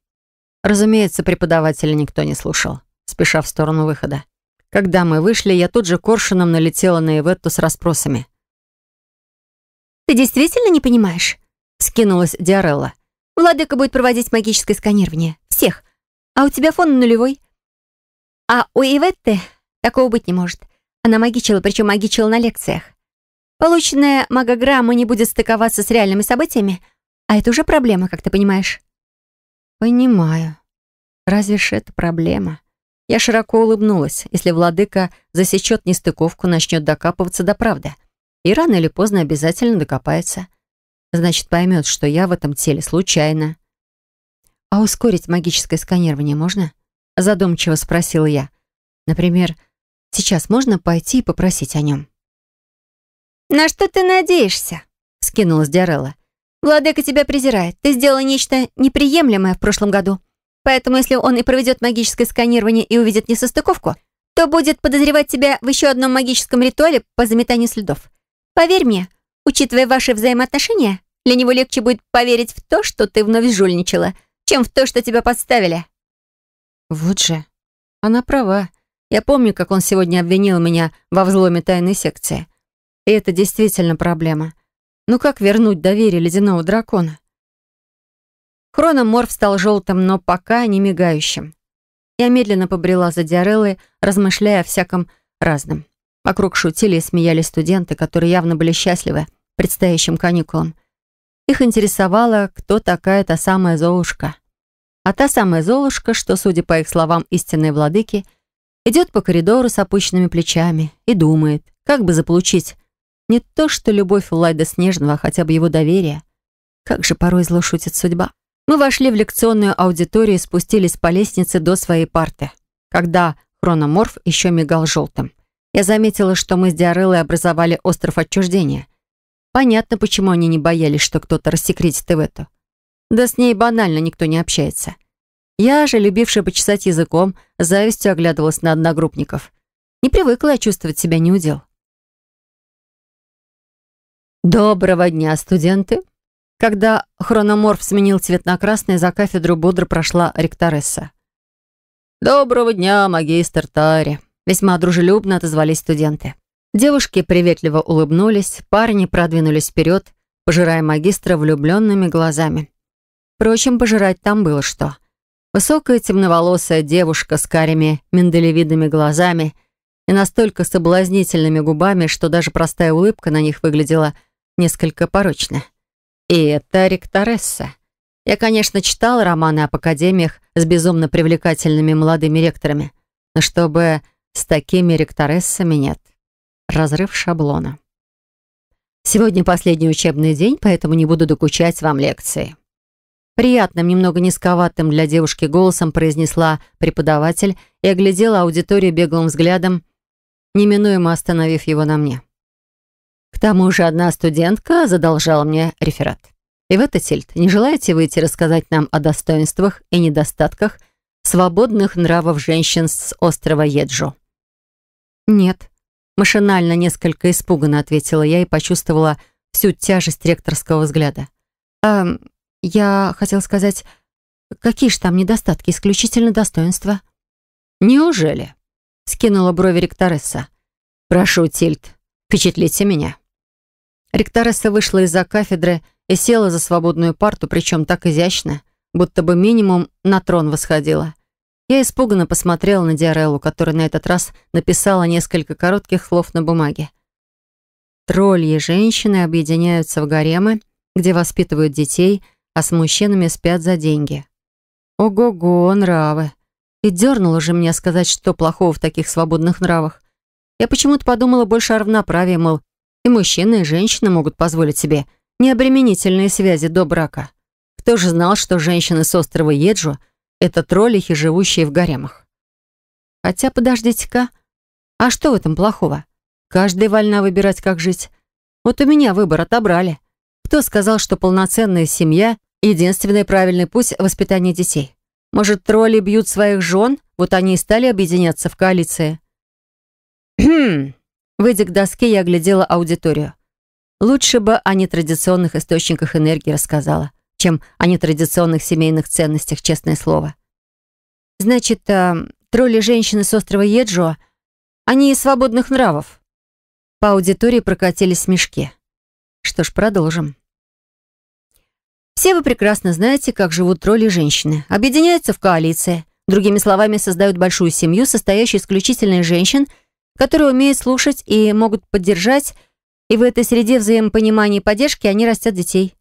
Разумеется, преподавателя никто не слушал, спеша в сторону выхода. Когда мы вышли, я тут же коршуном налетела на Иветту с расспросами. «Ты действительно не понимаешь?» — скинулась Диарелла. Владыка будет проводить магическое сканирование. Всех. А у тебя фон нулевой. А у Иветты такого быть не может. Она магичила, причем магичила на лекциях. Полученная магограмма не будет стыковаться с реальными событиями, а это уже проблема, как ты понимаешь. Понимаю. Разве ж это проблема? Я широко улыбнулась. Если владыка засечет нестыковку, начнет докапываться до правды. И рано или поздно обязательно докопается. — Значит, поймет, что я в этом теле случайно. «А ускорить магическое сканирование можно?» Задумчиво спросил я. «Например, сейчас можно пойти и попросить о нем?» «На что ты надеешься?» — скинулась Диарелла. «Владыка тебя презирает. Ты сделала нечто неприемлемое в прошлом году. Поэтому, если он и проведет магическое сканирование и увидит несостыковку, то будет подозревать тебя в еще одном магическом ритуале по заметанию следов. Поверь мне, Учитывая ваши взаимоотношения, для него легче будет поверить в то, что ты вновь жульничала, чем в то, что тебя подставили». «Вот же, она права. Я помню, как он сегодня обвинил меня во взломе тайной секции. И это действительно проблема. Ну как вернуть доверие ледяного дракона?» Хрономорф стал желтым, но пока не мигающим. Я медленно побрела за Диареллой, размышляя о всяком разном. Вокруг шутили и смеялись студенты, которые явно были счастливы предстоящим каникулам. Их интересовало, кто такая та самая Золушка. А та самая Золушка, что, судя по их словам истинные владыки, идет по коридору с опущенными плечами и думает, как бы заполучить не то что любовь Лайда Снежного, а хотя бы его доверие. Как же порой зло шутит судьба. Мы вошли в лекционную аудиторию и спустились по лестнице до своей парты, когда хрономорф еще мигал желтым. Я заметила, что мы с Диареллой образовали остров отчуждения. Понятно, почему они не боялись, что кто-то рассекретит Ивету. Да с ней банально никто не общается. Я же, любившая почесать языком, завистью оглядывалась на одногруппников. Не привыкла я чувствовать себя неудел. «Доброго дня, студенты!» Когда хрономорф сменил цвет на красный, за кафедру бодро прошла ректоресса. «Доброго дня, магистр Тари!» Весьма дружелюбно отозвались студенты. Девушки приветливо улыбнулись, парни продвинулись вперед, пожирая магистра влюбленными глазами. Впрочем, пожирать там было что. Высокая темноволосая девушка с карими миндалевидными глазами и настолько соблазнительными губами, что даже простая улыбка на них выглядела несколько порочно. И это ректоресса. Я, конечно, читал романы об академиях с безумно привлекательными молодыми ректорами, но чтобы с такими ректорессами нет. Разрыв шаблона. Сегодня последний учебный день, поэтому не буду докучать вам лекции. Приятным, немного низковатым для девушки голосом произнесла преподаватель и оглядела аудиторию беглым взглядом, неминуемо остановив его на мне. К тому же одна студентка задолжала мне реферат. И в этот сельд, не желаете выйти рассказать нам о достоинствах и недостатках свободных нравов женщин с острова Еджо? «Нет». Машинально несколько испуганно ответила я и почувствовала всю тяжесть ректорского взгляда. А я хотел сказать, какие же там недостатки, исключительно достоинства». «Неужели?» — скинула брови ректоресса. «Прошу, Тильд, впечатлите меня». Ректоресса вышла из-за кафедры и села за свободную парту, причем так изящно, будто бы минимум на трон восходила. Я испуганно посмотрела на Диареллу, которая на этот раз написала несколько коротких слов на бумаге. Тролли и женщины объединяются в гаремы, где воспитывают детей, а с мужчинами спят за деньги. Ого-го, нравы. И дернуло же меня сказать, что плохого в таких свободных нравах. Я почему-то подумала больше о равноправии, мол, и мужчины, и женщины могут позволить себе необременительные связи до брака. Кто же знал, что женщины с острова Еджу – это троллихи, живущие в гаремах. Хотя, подождите-ка, а что в этом плохого? Каждый вольна выбирать, как жить. Вот у меня выбор отобрали. Кто сказал, что полноценная семья — единственный правильный путь воспитания детей? Может, тролли бьют своих жен? Вот они и стали объединяться в коалиции. Хм. Выйдя к доске, я оглядела аудиторию. Лучше бы о нетрадиционных источниках энергии рассказала чем о нетрадиционных семейных ценностях, честное слово. Значит, э, тролли женщины с острова Еджуа, они из свободных нравов. По аудитории прокатились смешки. Что ж, продолжим. Все вы прекрасно знаете, как живут тролли женщины. Объединяются в коалиции. Другими словами, создают большую семью, состоящую исключительно из женщин, которые умеют слушать и могут поддержать, и в этой среде взаимопонимания и поддержки они растят детей.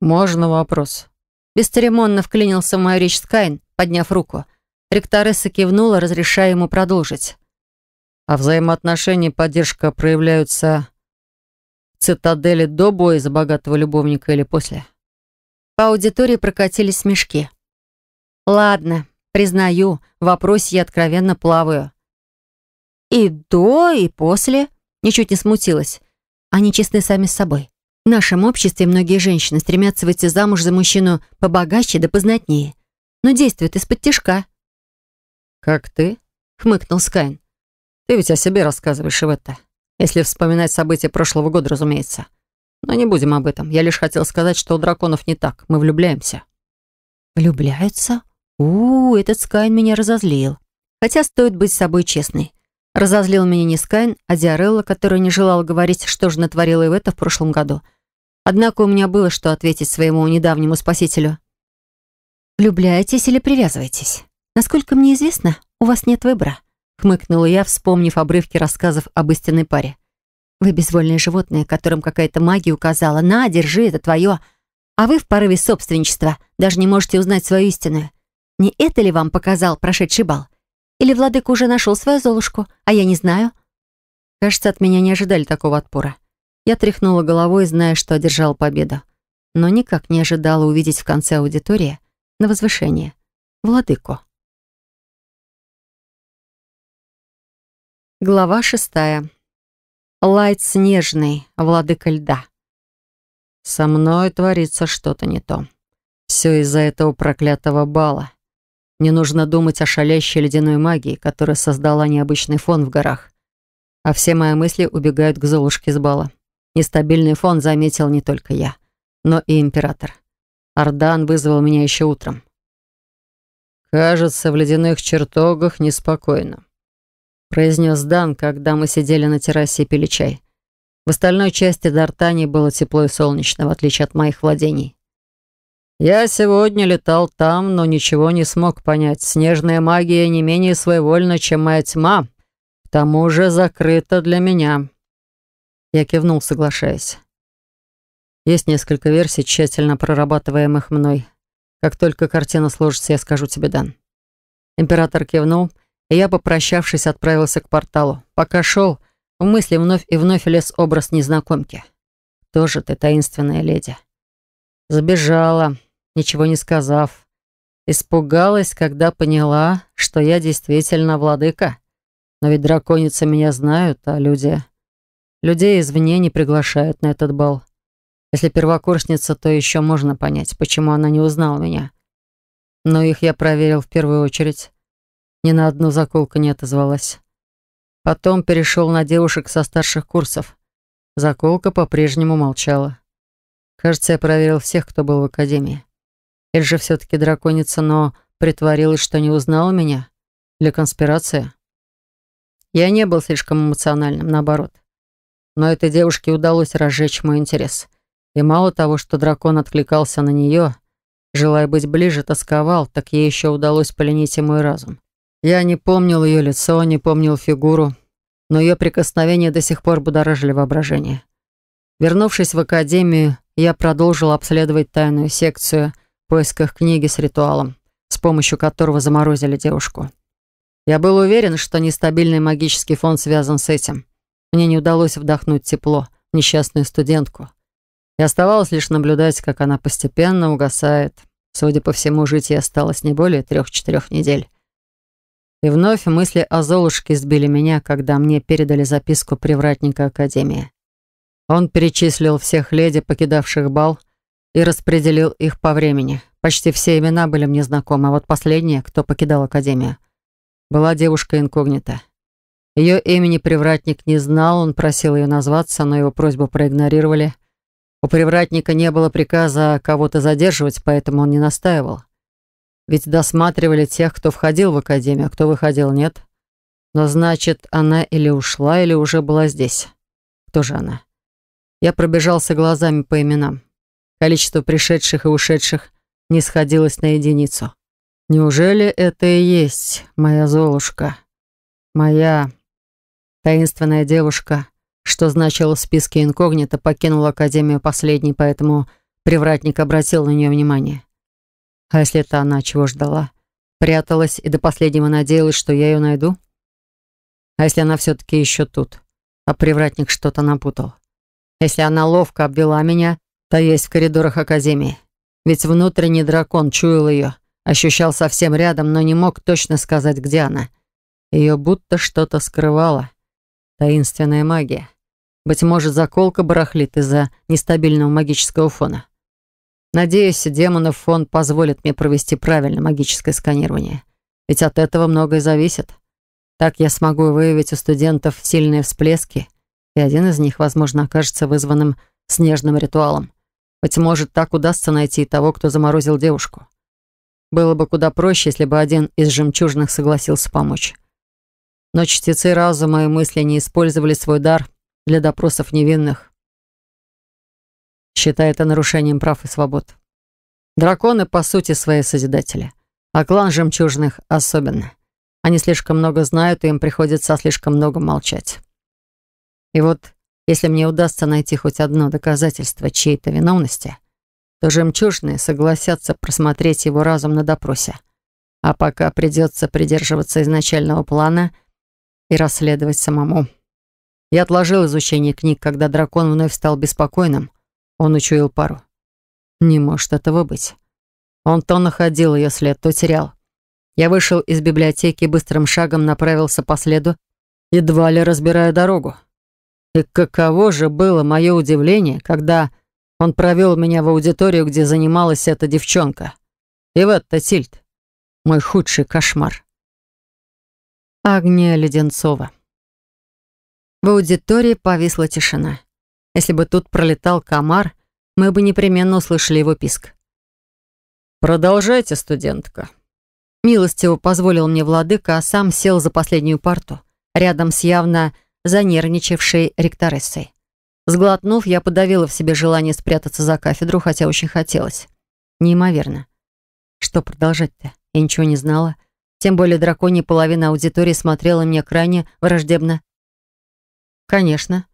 «Можно вопрос?» Бесцеремонно вклинился в мою речь Скайн, подняв руку. Ректоресса кивнула, разрешая ему продолжить. «А взаимоотношения и поддержка проявляются в цитадели до боя за богатого любовника или после?» По аудитории прокатились смешки. «Ладно, признаю, в вопросе я откровенно плаваю». «И до, и после?» Ничуть не смутилась. Они честны сами с собой. В нашем обществе многие женщины стремятся выйти замуж за мужчину побогаче да познатнее, но действуют из-под тяжка. «Как ты?» — хмыкнул Скайн. «Ты ведь о себе рассказываешь, Иветта. Если вспоминать события прошлого года, разумеется. Но не будем об этом. Я лишь хотел сказать, что у драконов не так. Мы влюбляемся». «Влюбляются? У, -у, этот Скайн меня разозлил. Хотя стоит быть собой честной. Разозлил меня не Скайн, а Диарелла, которая не желала говорить, что же натворила и в это в прошлом году. Однако у меня было что ответить своему недавнему спасителю. «Влюбляетесь или привязываетесь? Насколько мне известно, у вас нет выбора», — хмыкнула я, вспомнив обрывки рассказов об истинной паре. «Вы безвольные животные, которым какая-то магия указала. На, держи, это твое. А вы в порыве собственничества даже не можете узнать свою истину. Не это ли вам показал прошедший бал? Или владыка уже нашел свою золушку, а я не знаю?» Кажется, от меня не ожидали такого отпора. Я тряхнула головой, зная, что одержала победу. Но никак не ожидала увидеть в конце аудитории на возвышение владыку. Глава шестая. Лайт снежный, владыка льда. «Со мной творится что-то не то. Все из-за этого проклятого бала. Мне нужно думать о шалящей ледяной магии, которая создала необычный фон в горах. А все мои мысли убегают к Золушке с бала. Нестабильный фон заметил не только я, но и император. Ардан вызвал меня еще утром. «Кажется, в ледяных чертогах неспокойно», — произнес Дан, когда мы сидели на террасе и пили чай. В остальной части Дартани было тепло и солнечно, в отличие от моих владений. «Я сегодня летал там, но ничего не смог понять. Снежная магия не менее своевольна, чем моя тьма. К тому же закрыта для меня». Я кивнул, соглашаясь. Есть несколько версий, тщательно прорабатываемых мной. Как только картина сложится, я скажу тебе, Дан. Император кивнул, и я, попрощавшись, отправился к порталу. Пока шел, в мысли вновь и вновь лез образ незнакомки. Тоже ты таинственная леди. Забежала, ничего не сказав. Испугалась, когда поняла, что я действительно владыка. Но ведь драконицы меня знают, а люди... Людей извне не приглашают на этот бал. Если первокурсница, то еще можно понять, почему она не узнала меня. Но их я проверил в первую очередь. Ни на одну заколку не отозвалась. Потом перешел на девушек со старших курсов. Заколка по-прежнему молчала. Кажется, я проверил всех, кто был в академии. Или же все-таки драконица, но притворилась, что не узнала меня? Для конспирации? Я не был слишком эмоциональным, наоборот. Но этой девушке удалось разжечь мой интерес. И мало того, что дракон откликался на нее, желая быть ближе, тосковал, так ей еще удалось поленить и мой разум. Я не помнил ее лицо, не помнил фигуру, но ее прикосновения до сих пор будоражили воображение. Вернувшись в академию, я продолжил обследовать тайную секцию – поисках книги с ритуалом, с помощью которого заморозили девушку. Я был уверен, что нестабильный магический фон связан с этим. Мне не удалось вдохнуть тепло в несчастную студентку. И оставалось лишь наблюдать, как она постепенно угасает. Судя по всему, жить ей осталось не более трех-четырех недель. И вновь мысли о Золушке сбили меня, когда мне передали записку привратника Академии. Он перечислил всех леди, покидавших бал, и распределил их по времени. Почти все имена были мне знакомы, а вот последняя, кто покидал Академию, была девушка инкогнита. Ее имени привратник не знал, он просил ее назваться, но его просьбу проигнорировали. У привратника не было приказа кого-то задерживать, поэтому он не настаивал. Ведь досматривали тех, кто входил в академию, а кто выходил, нет. Но значит, она или ушла, или уже была здесь. Кто же она? Я пробежался глазами по именам. Количество пришедших и ушедших не сходилось на единицу. Неужели это и есть моя Золушка? Моя таинственная девушка, что значило в списке инкогнито, покинула Академию последней, поэтому привратник обратил на нее внимание. А если это она чего ждала? Пряталась и до последнего надеялась, что я ее найду? А если она все-таки еще тут? А привратник что-то напутал. Если она ловко обвела меня Та есть в коридорах Академии. Ведь внутренний дракон чуял ее, ощущал совсем рядом, но не мог точно сказать, где она. Ее будто что-то скрывало. Таинственная магия. Быть может, заколка барахлит из-за нестабильного магического фона. Надеюсь, демонов фон позволит мне провести правильно магическое сканирование. Ведь от этого многое зависит. Так я смогу выявить у студентов сильные всплески, и один из них, возможно, окажется вызванным снежным ритуалом. Быть может, так удастся найти того, кто заморозил девушку. Было бы куда проще, если бы один из жемчужных согласился помочь. Но чтецы разума и мысли не использовали свой дар для допросов невинных, считая это нарушением прав и свобод. Драконы, по сути, свои созидатели, а клан жемчужных особенно. Они слишком много знают, и им приходится слишком много молчать. И вот если мне удастся найти хоть одно доказательство чьей-то виновности, то жемчужные согласятся просмотреть его разум на допросе. А пока придется придерживаться изначального плана и расследовать самому. Я отложил изучение книг, когда дракон вновь стал беспокойным. Он учуял пару. Не может этого быть. Он то находил ее след, то терял. Я вышел из библиотеки и быстрым шагом направился по следу, едва ли разбирая дорогу. И каково же было мое удивление, когда он провел меня в аудиторию, где занималась эта девчонка. И вот Тасильд, Мой худший кошмар. Агния Леденцова. В аудитории повисла тишина. Если бы тут пролетал комар, мы бы непременно услышали его писк. «Продолжайте, студентка». Милостиво позволил мне владыка, а сам сел за последнюю парту, рядом с явно занервничавшей ректорессой. Сглотнув, я подавила в себе желание спрятаться за кафедру, хотя очень хотелось. Неимоверно. Что продолжать-то? Я ничего не знала. Тем более драконья половина аудитории смотрела мне крайне враждебно. Конечно.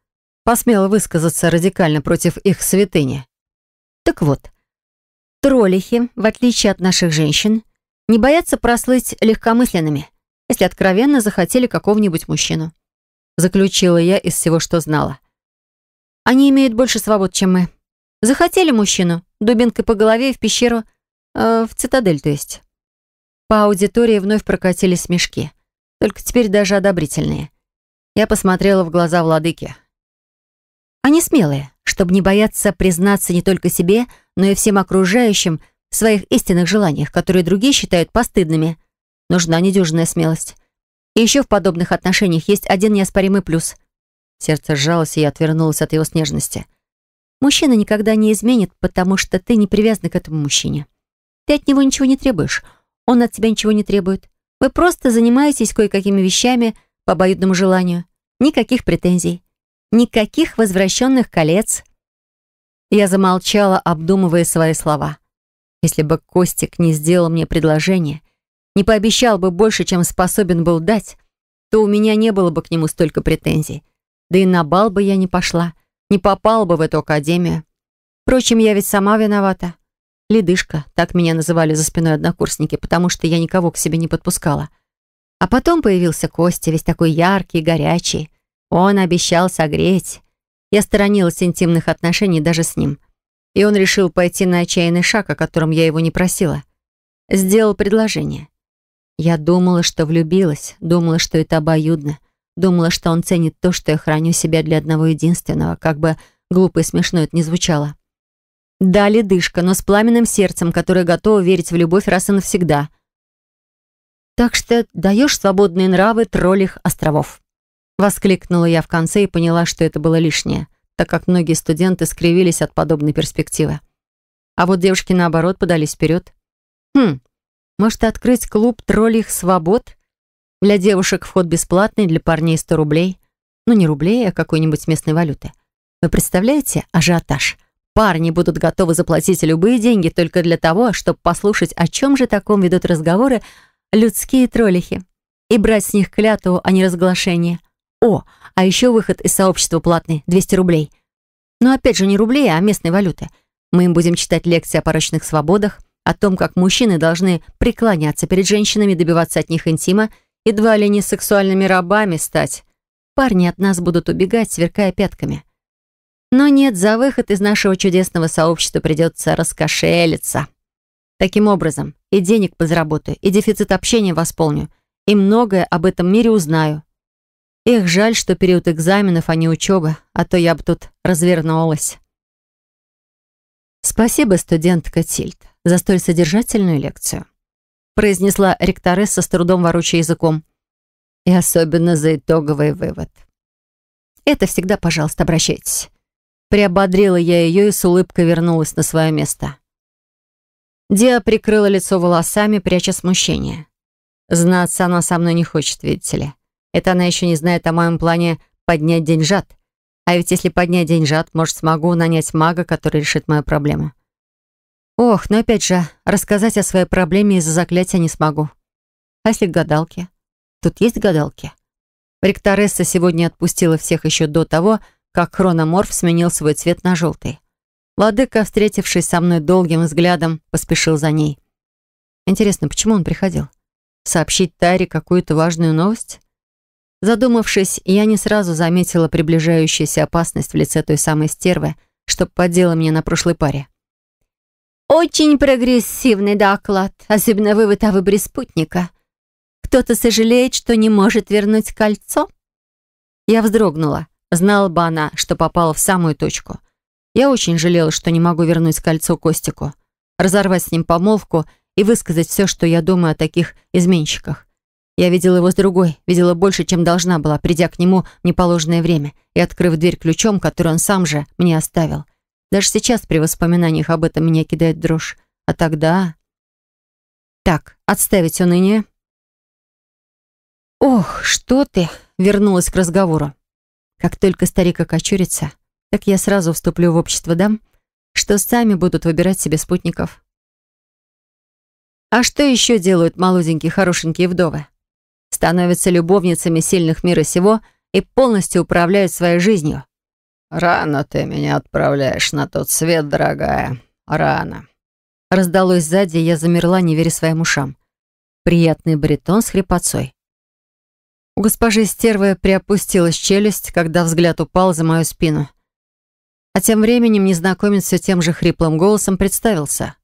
Посмела высказаться радикально против их святыни. Так вот, троллихи, в отличие от наших женщин, не боятся прослыть легкомысленными, если откровенно захотели какого-нибудь мужчину заключила я из всего, что знала. Они имеют больше свобод, чем мы. Захотели мужчину, дубинкой по голове и в пещеру, э, в цитадель, то есть. По аудитории вновь прокатились смешки, только теперь даже одобрительные. Я посмотрела в глаза владыки. Они смелые, чтобы не бояться признаться не только себе, но и всем окружающим в своих истинных желаниях, которые другие считают постыдными. Нужна недюжинная смелость. И еще в подобных отношениях есть один неоспоримый плюс. Сердце сжалось, и я отвернулась от его снежности. Мужчина никогда не изменит, потому что ты не привязана к этому мужчине. Ты от него ничего не требуешь. Он от тебя ничего не требует. Вы просто занимаетесь кое-какими вещами по обоюдному желанию. Никаких претензий. Никаких возвращенных колец. Я замолчала, обдумывая свои слова. Если бы Костик не сделал мне предложение — не пообещал бы больше, чем способен был дать, то у меня не было бы к нему столько претензий. Да и на бал бы я не пошла, не попал бы в эту академию. Впрочем, я ведь сама виновата. Ледышка, так меня называли за спиной однокурсники, потому что я никого к себе не подпускала. А потом появился Костя, весь такой яркий, горячий. Он обещал согреть. Я сторонилась интимных отношений даже с ним. И он решил пойти на отчаянный шаг, о котором я его не просила. Сделал предложение. Я думала, что влюбилась, думала, что это обоюдно, думала, что он ценит то, что я храню себя для одного единственного, как бы глупо и смешно это не звучало. Да, ледышка, но с пламенным сердцем, которое готово верить в любовь раз и навсегда. Так что даешь свободные нравы троллих островов. Воскликнула я в конце и поняла, что это было лишнее, так как многие студенты скривились от подобной перспективы. А вот девушки, наоборот, подались вперед. Хм, может, открыть клуб троллейх свобод? Для девушек вход бесплатный, для парней 100 рублей. Ну, не рублей, а какой-нибудь местной валюты. Вы представляете ажиотаж? Парни будут готовы заплатить любые деньги только для того, чтобы послушать, о чем же таком ведут разговоры людские троллихи. И брать с них клятву, а не разглашение. О, а еще выход из сообщества платный, 200 рублей. Но опять же не рублей, а местной валюты. Мы им будем читать лекции о порочных свободах, о том, как мужчины должны преклоняться перед женщинами, добиваться от них интима, едва ли не сексуальными рабами стать. Парни от нас будут убегать, сверкая пятками. Но нет, за выход из нашего чудесного сообщества придется раскошелиться. Таким образом, и денег подзаработаю, и дефицит общения восполню, и многое об этом мире узнаю. Их жаль, что период экзаменов, а не учебы, а то я бы тут развернулась. «Спасибо, студентка Тильд, за столь содержательную лекцию», произнесла ректоресса с трудом ворочая языком. «И особенно за итоговый вывод». «Это всегда, пожалуйста, обращайтесь». Приободрила я ее и с улыбкой вернулась на свое место. Диа прикрыла лицо волосами, пряча смущение. Знаться она со мной не хочет, видите ли. Это она еще не знает о моем плане поднять деньжат. А ведь если поднять деньжат, может, смогу нанять мага, который решит мою проблему. Ох, но опять же, рассказать о своей проблеме из-за заклятия не смогу. А если гадалки? Тут есть гадалки? Ректоресса сегодня отпустила всех еще до того, как хрономорф сменил свой цвет на желтый. Владыка, встретившись со мной долгим взглядом, поспешил за ней. Интересно, почему он приходил? Сообщить Таре какую-то важную новость? Задумавшись, я не сразу заметила приближающуюся опасность в лице той самой стервы, что поддела мне на прошлой паре. «Очень прогрессивный доклад, особенно вывод о выборе спутника. Кто-то сожалеет, что не может вернуть кольцо?» Я вздрогнула. Знала бы она, что попала в самую точку. Я очень жалела, что не могу вернуть кольцо Костику, разорвать с ним помолвку и высказать все, что я думаю о таких изменщиках. Я видела его с другой, видела больше, чем должна была, придя к нему в неположенное время и открыв дверь ключом, который он сам же мне оставил. Даже сейчас при воспоминаниях об этом меня кидает дрожь. А тогда... Так, отставить уныние. Ох, что ты! Вернулась к разговору. Как только старик окочурится, так я сразу вступлю в общество дам, что сами будут выбирать себе спутников. А что еще делают молоденькие хорошенькие вдовы? становятся любовницами сильных мира сего и полностью управляют своей жизнью. «Рано ты меня отправляешь на тот свет, дорогая. Рано». Раздалось сзади, я замерла, не веря своим ушам. Приятный бретон с хрипотцой. У госпожи стервы приопустилась челюсть, когда взгляд упал за мою спину. А тем временем незнакомец все тем же хриплым голосом представился.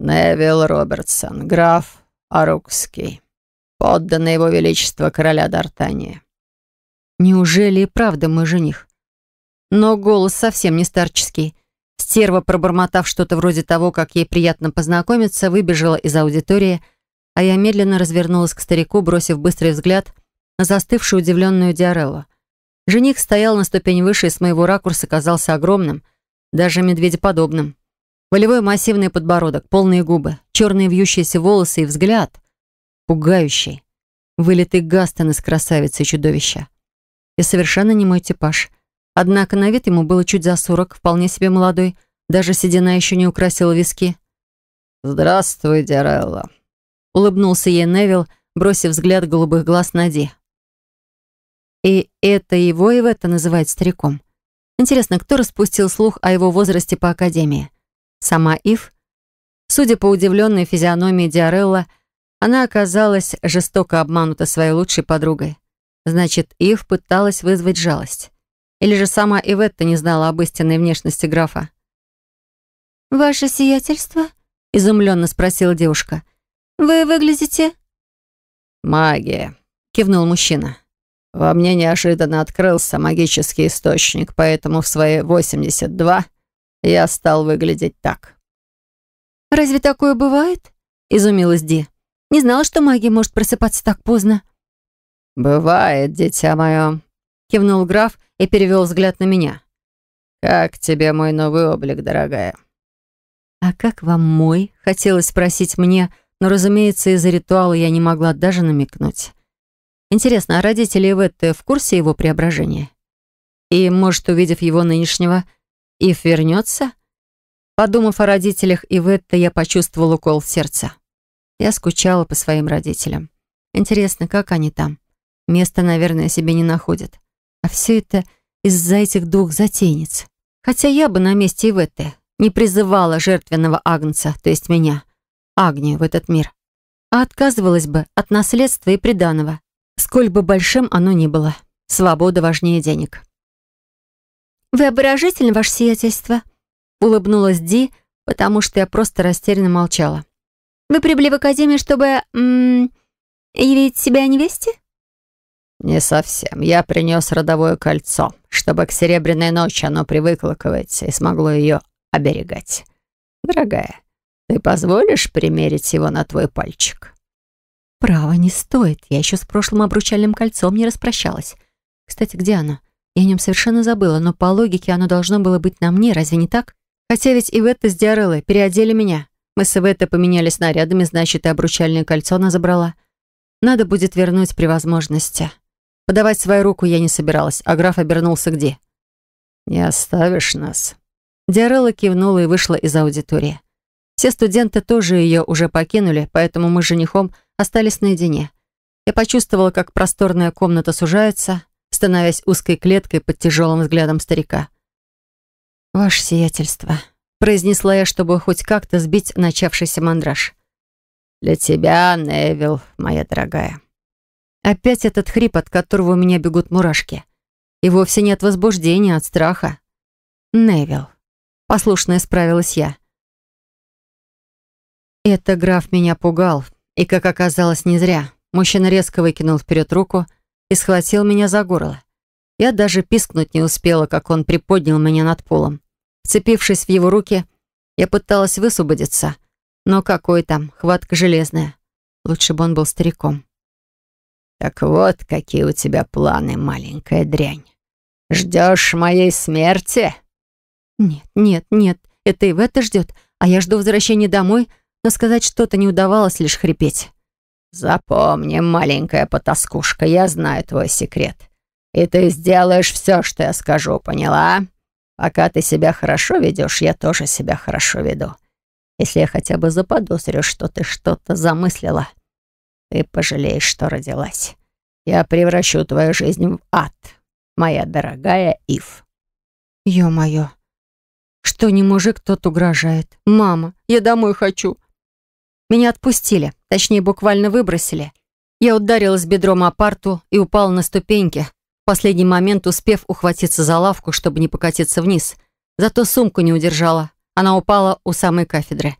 «Невил Робертсон, граф Арукский» подданный его величество короля Дартании. Неужели и правда мой жених? Но голос совсем не старческий. Стерва, пробормотав что-то вроде того, как ей приятно познакомиться, выбежала из аудитории, а я медленно развернулась к старику, бросив быстрый взгляд на застывшую удивленную Диареллу. Жених стоял на ступень выше и с моего ракурса казался огромным, даже медведеподобным. Волевой массивный подбородок, полные губы, черные вьющиеся волосы и взгляд, пугающий. Вылитый Гастон из «Красавицы и чудовища». И совершенно не мой типаж. Однако на вид ему было чуть за сорок, вполне себе молодой. Даже седина еще не украсила виски. «Здравствуй, Дирелла», — улыбнулся ей Невил, бросив взгляд голубых глаз на Ди. «И это его и в это называют стариком. Интересно, кто распустил слух о его возрасте по Академии? Сама Ив?» Судя по удивленной физиономии Диарелла, — она оказалась жестоко обманута своей лучшей подругой. Значит, Ив пыталась вызвать жалость. Или же сама Иветта не знала об истинной внешности графа. «Ваше сиятельство?» — изумленно спросила девушка. «Вы выглядите...» «Магия», — кивнул мужчина. «Во мне неожиданно открылся магический источник, поэтому в свои 82 я стал выглядеть так». «Разве такое бывает?» — изумилась Ди. Не знала, что магия может просыпаться так поздно». «Бывает, дитя мое», — кивнул граф и перевел взгляд на меня. «Как тебе мой новый облик, дорогая?» «А как вам мой?» — хотелось спросить мне, но, разумеется, из-за ритуала я не могла даже намекнуть. «Интересно, а родители Иветты в курсе его преображения?» «И, может, увидев его нынешнего, Ив вернется?» Подумав о родителях Иветты, я почувствовал укол в сердце. Я скучала по своим родителям. Интересно, как они там? Места, наверное, себе не находят. А все это из-за этих двух затейниц. Хотя я бы на месте и в этой не призывала жертвенного Агнца, то есть меня, Агнию, в этот мир, а отказывалась бы от наследства и приданого, сколь бы большим оно ни было. Свобода важнее денег. «Вы обворожительны, ваше сиятельство?» — улыбнулась Ди, потому что я просто растерянно молчала. Вы прибыли в академию, чтобы... М -м, явить себя невесте?» «Не совсем. Я принес родовое кольцо, чтобы к серебряной ночи оно привыкло к и смогло ее оберегать. Дорогая, ты позволишь примерить его на твой пальчик?» «Право, не стоит. Я еще с прошлым обручальным кольцом не распрощалась. Кстати, где оно? Я о нем совершенно забыла, но по логике оно должно было быть на мне, разве не так? Хотя ведь и Иветта с Диареллой переодели меня». Мы с Иветой поменялись нарядами, значит, и обручальное кольцо она забрала. Надо будет вернуть при возможности. Подавать свою руку я не собиралась, а граф обернулся где? «Не оставишь нас». Диарелла кивнула и вышла из аудитории. Все студенты тоже ее уже покинули, поэтому мы с женихом остались наедине. Я почувствовала, как просторная комната сужается, становясь узкой клеткой под тяжелым взглядом старика. «Ваше сиятельство», произнесла я, чтобы хоть как-то сбить начавшийся мандраж. «Для тебя, Невил, моя дорогая». Опять этот хрип, от которого у меня бегут мурашки. И вовсе не от возбуждения, а от страха. «Невил». Послушно исправилась я. Это граф меня пугал, и, как оказалось, не зря. Мужчина резко выкинул вперед руку и схватил меня за горло. Я даже пискнуть не успела, как он приподнял меня над полом. Вцепившись в его руки, я пыталась высвободиться. Но какой там, хватка железная. Лучше бы он был стариком. «Так вот, какие у тебя планы, маленькая дрянь. Ждешь моей смерти?» «Нет, нет, нет. Это и в это ждет. А я жду возвращения домой, но сказать что-то не удавалось, лишь хрипеть». «Запомни, маленькая потаскушка, я знаю твой секрет. И ты сделаешь все, что я скажу, поняла?» Пока «А ты себя хорошо ведешь, я тоже себя хорошо веду. Если я хотя бы заподозрю, что ты что-то замыслила, ты пожалеешь, что родилась. Я превращу твою жизнь в ад, моя дорогая Ив. Ё-моё, что не мужик, тот угрожает. Мама, я домой хочу. Меня отпустили, точнее, буквально выбросили. Я ударилась бедром о парту и упала на ступеньки, в последний момент успев ухватиться за лавку, чтобы не покатиться вниз. Зато сумку не удержала. Она упала у самой кафедры.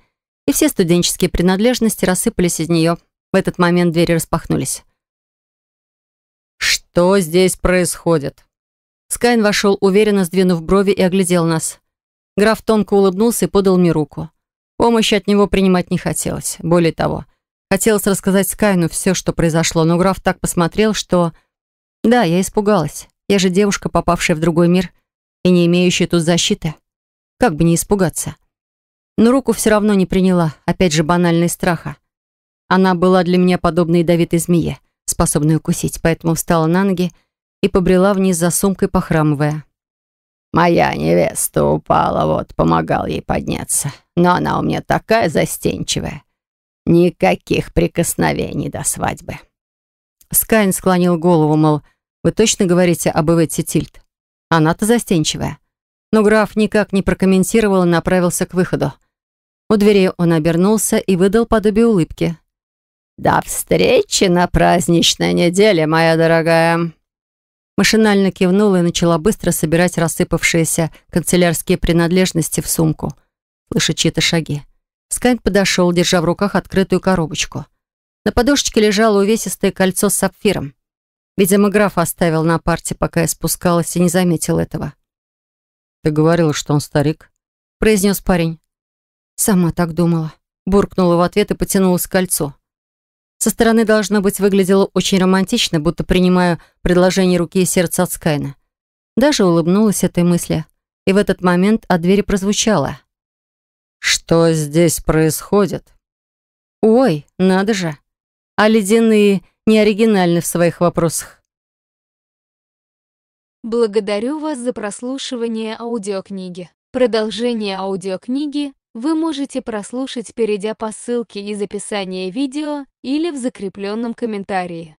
И все студенческие принадлежности рассыпались из нее. В этот момент двери распахнулись. «Что здесь происходит?» Скайн вошел, уверенно сдвинув брови и оглядел нас. Граф тонко улыбнулся и подал мне руку. Помощи от него принимать не хотелось. Более того, хотелось рассказать Скайну все, что произошло, но граф так посмотрел, что да, я испугалась. Я же девушка, попавшая в другой мир и не имеющая тут защиты. Как бы не испугаться. Но руку все равно не приняла, опять же банальный страха. Она была для меня подобна ядовитой змее, способной укусить, поэтому встала на ноги и побрела вниз за сумкой, похрамывая. «Моя невеста упала, вот, помогал ей подняться. Но она у меня такая застенчивая. Никаких прикосновений до свадьбы». Скайн склонил голову, мол, вы точно говорите об Эветте Тильт? Она-то застенчивая. Но граф никак не прокомментировал и направился к выходу. У двери он обернулся и выдал подобие улыбки. «До встречи на праздничной неделе, моя дорогая!» Машинально кивнула и начала быстро собирать рассыпавшиеся канцелярские принадлежности в сумку. Слыша чьи-то шаги. Скайн подошел, держа в руках открытую коробочку. На подушечке лежало увесистое кольцо с сапфиром. Видимо, граф оставил на парте, пока я спускалась, и не заметил этого. «Ты говорила, что он старик?» — произнес парень. «Сама так думала». Буркнула в ответ и потянулась к кольцу. Со стороны, должно быть, выглядело очень романтично, будто принимаю предложение руки и сердца от Скайна. Даже улыбнулась этой мысли. И в этот момент от двери прозвучало. «Что здесь происходит?» «Ой, надо же! А ледяные не оригинальны в своих вопросах. Благодарю вас за прослушивание аудиокниги. Продолжение аудиокниги вы можете прослушать, перейдя по ссылке из описания видео или в закрепленном комментарии.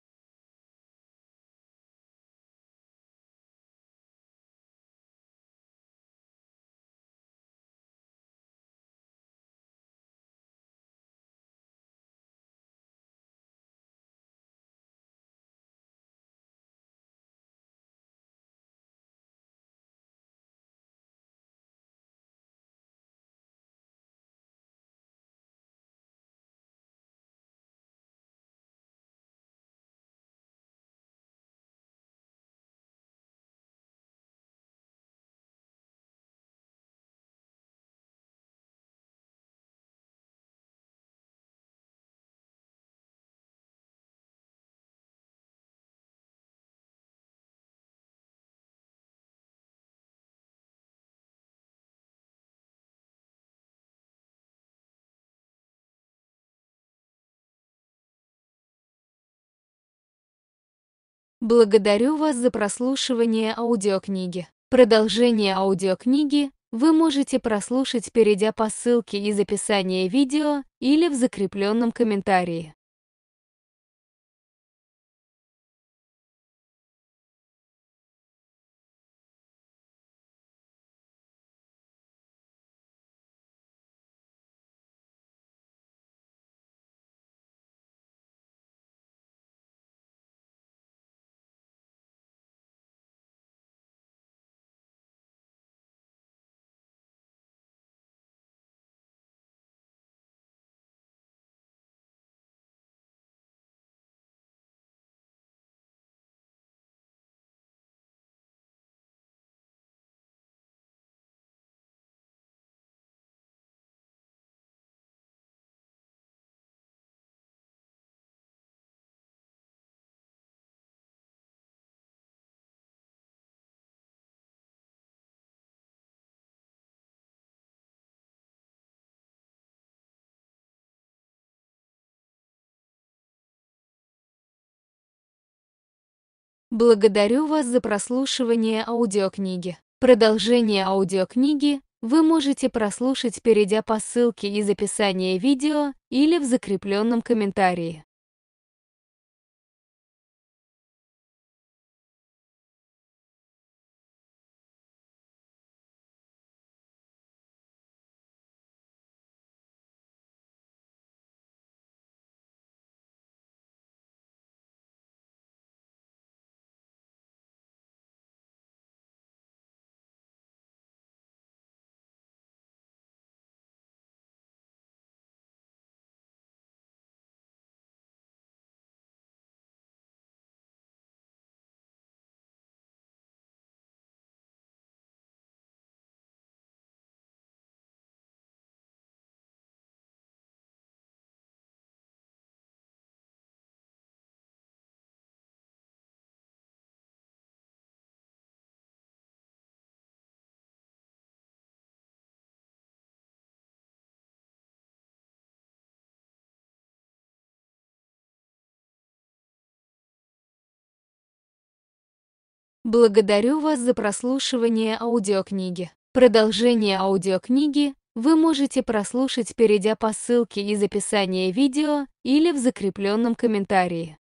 Благодарю вас за прослушивание аудиокниги. Продолжение аудиокниги вы можете прослушать, перейдя по ссылке из описания видео или в закрепленном комментарии. Благодарю вас за прослушивание аудиокниги. Продолжение аудиокниги вы можете прослушать, перейдя по ссылке из описания видео или в закрепленном комментарии. Благодарю вас за прослушивание аудиокниги. Продолжение аудиокниги вы можете прослушать, перейдя по ссылке из описания видео или в закрепленном комментарии.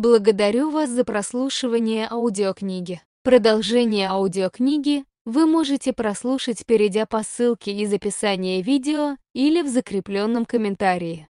Благодарю вас за прослушивание аудиокниги. Продолжение аудиокниги вы можете прослушать, перейдя по ссылке из описания видео или в закрепленном комментарии.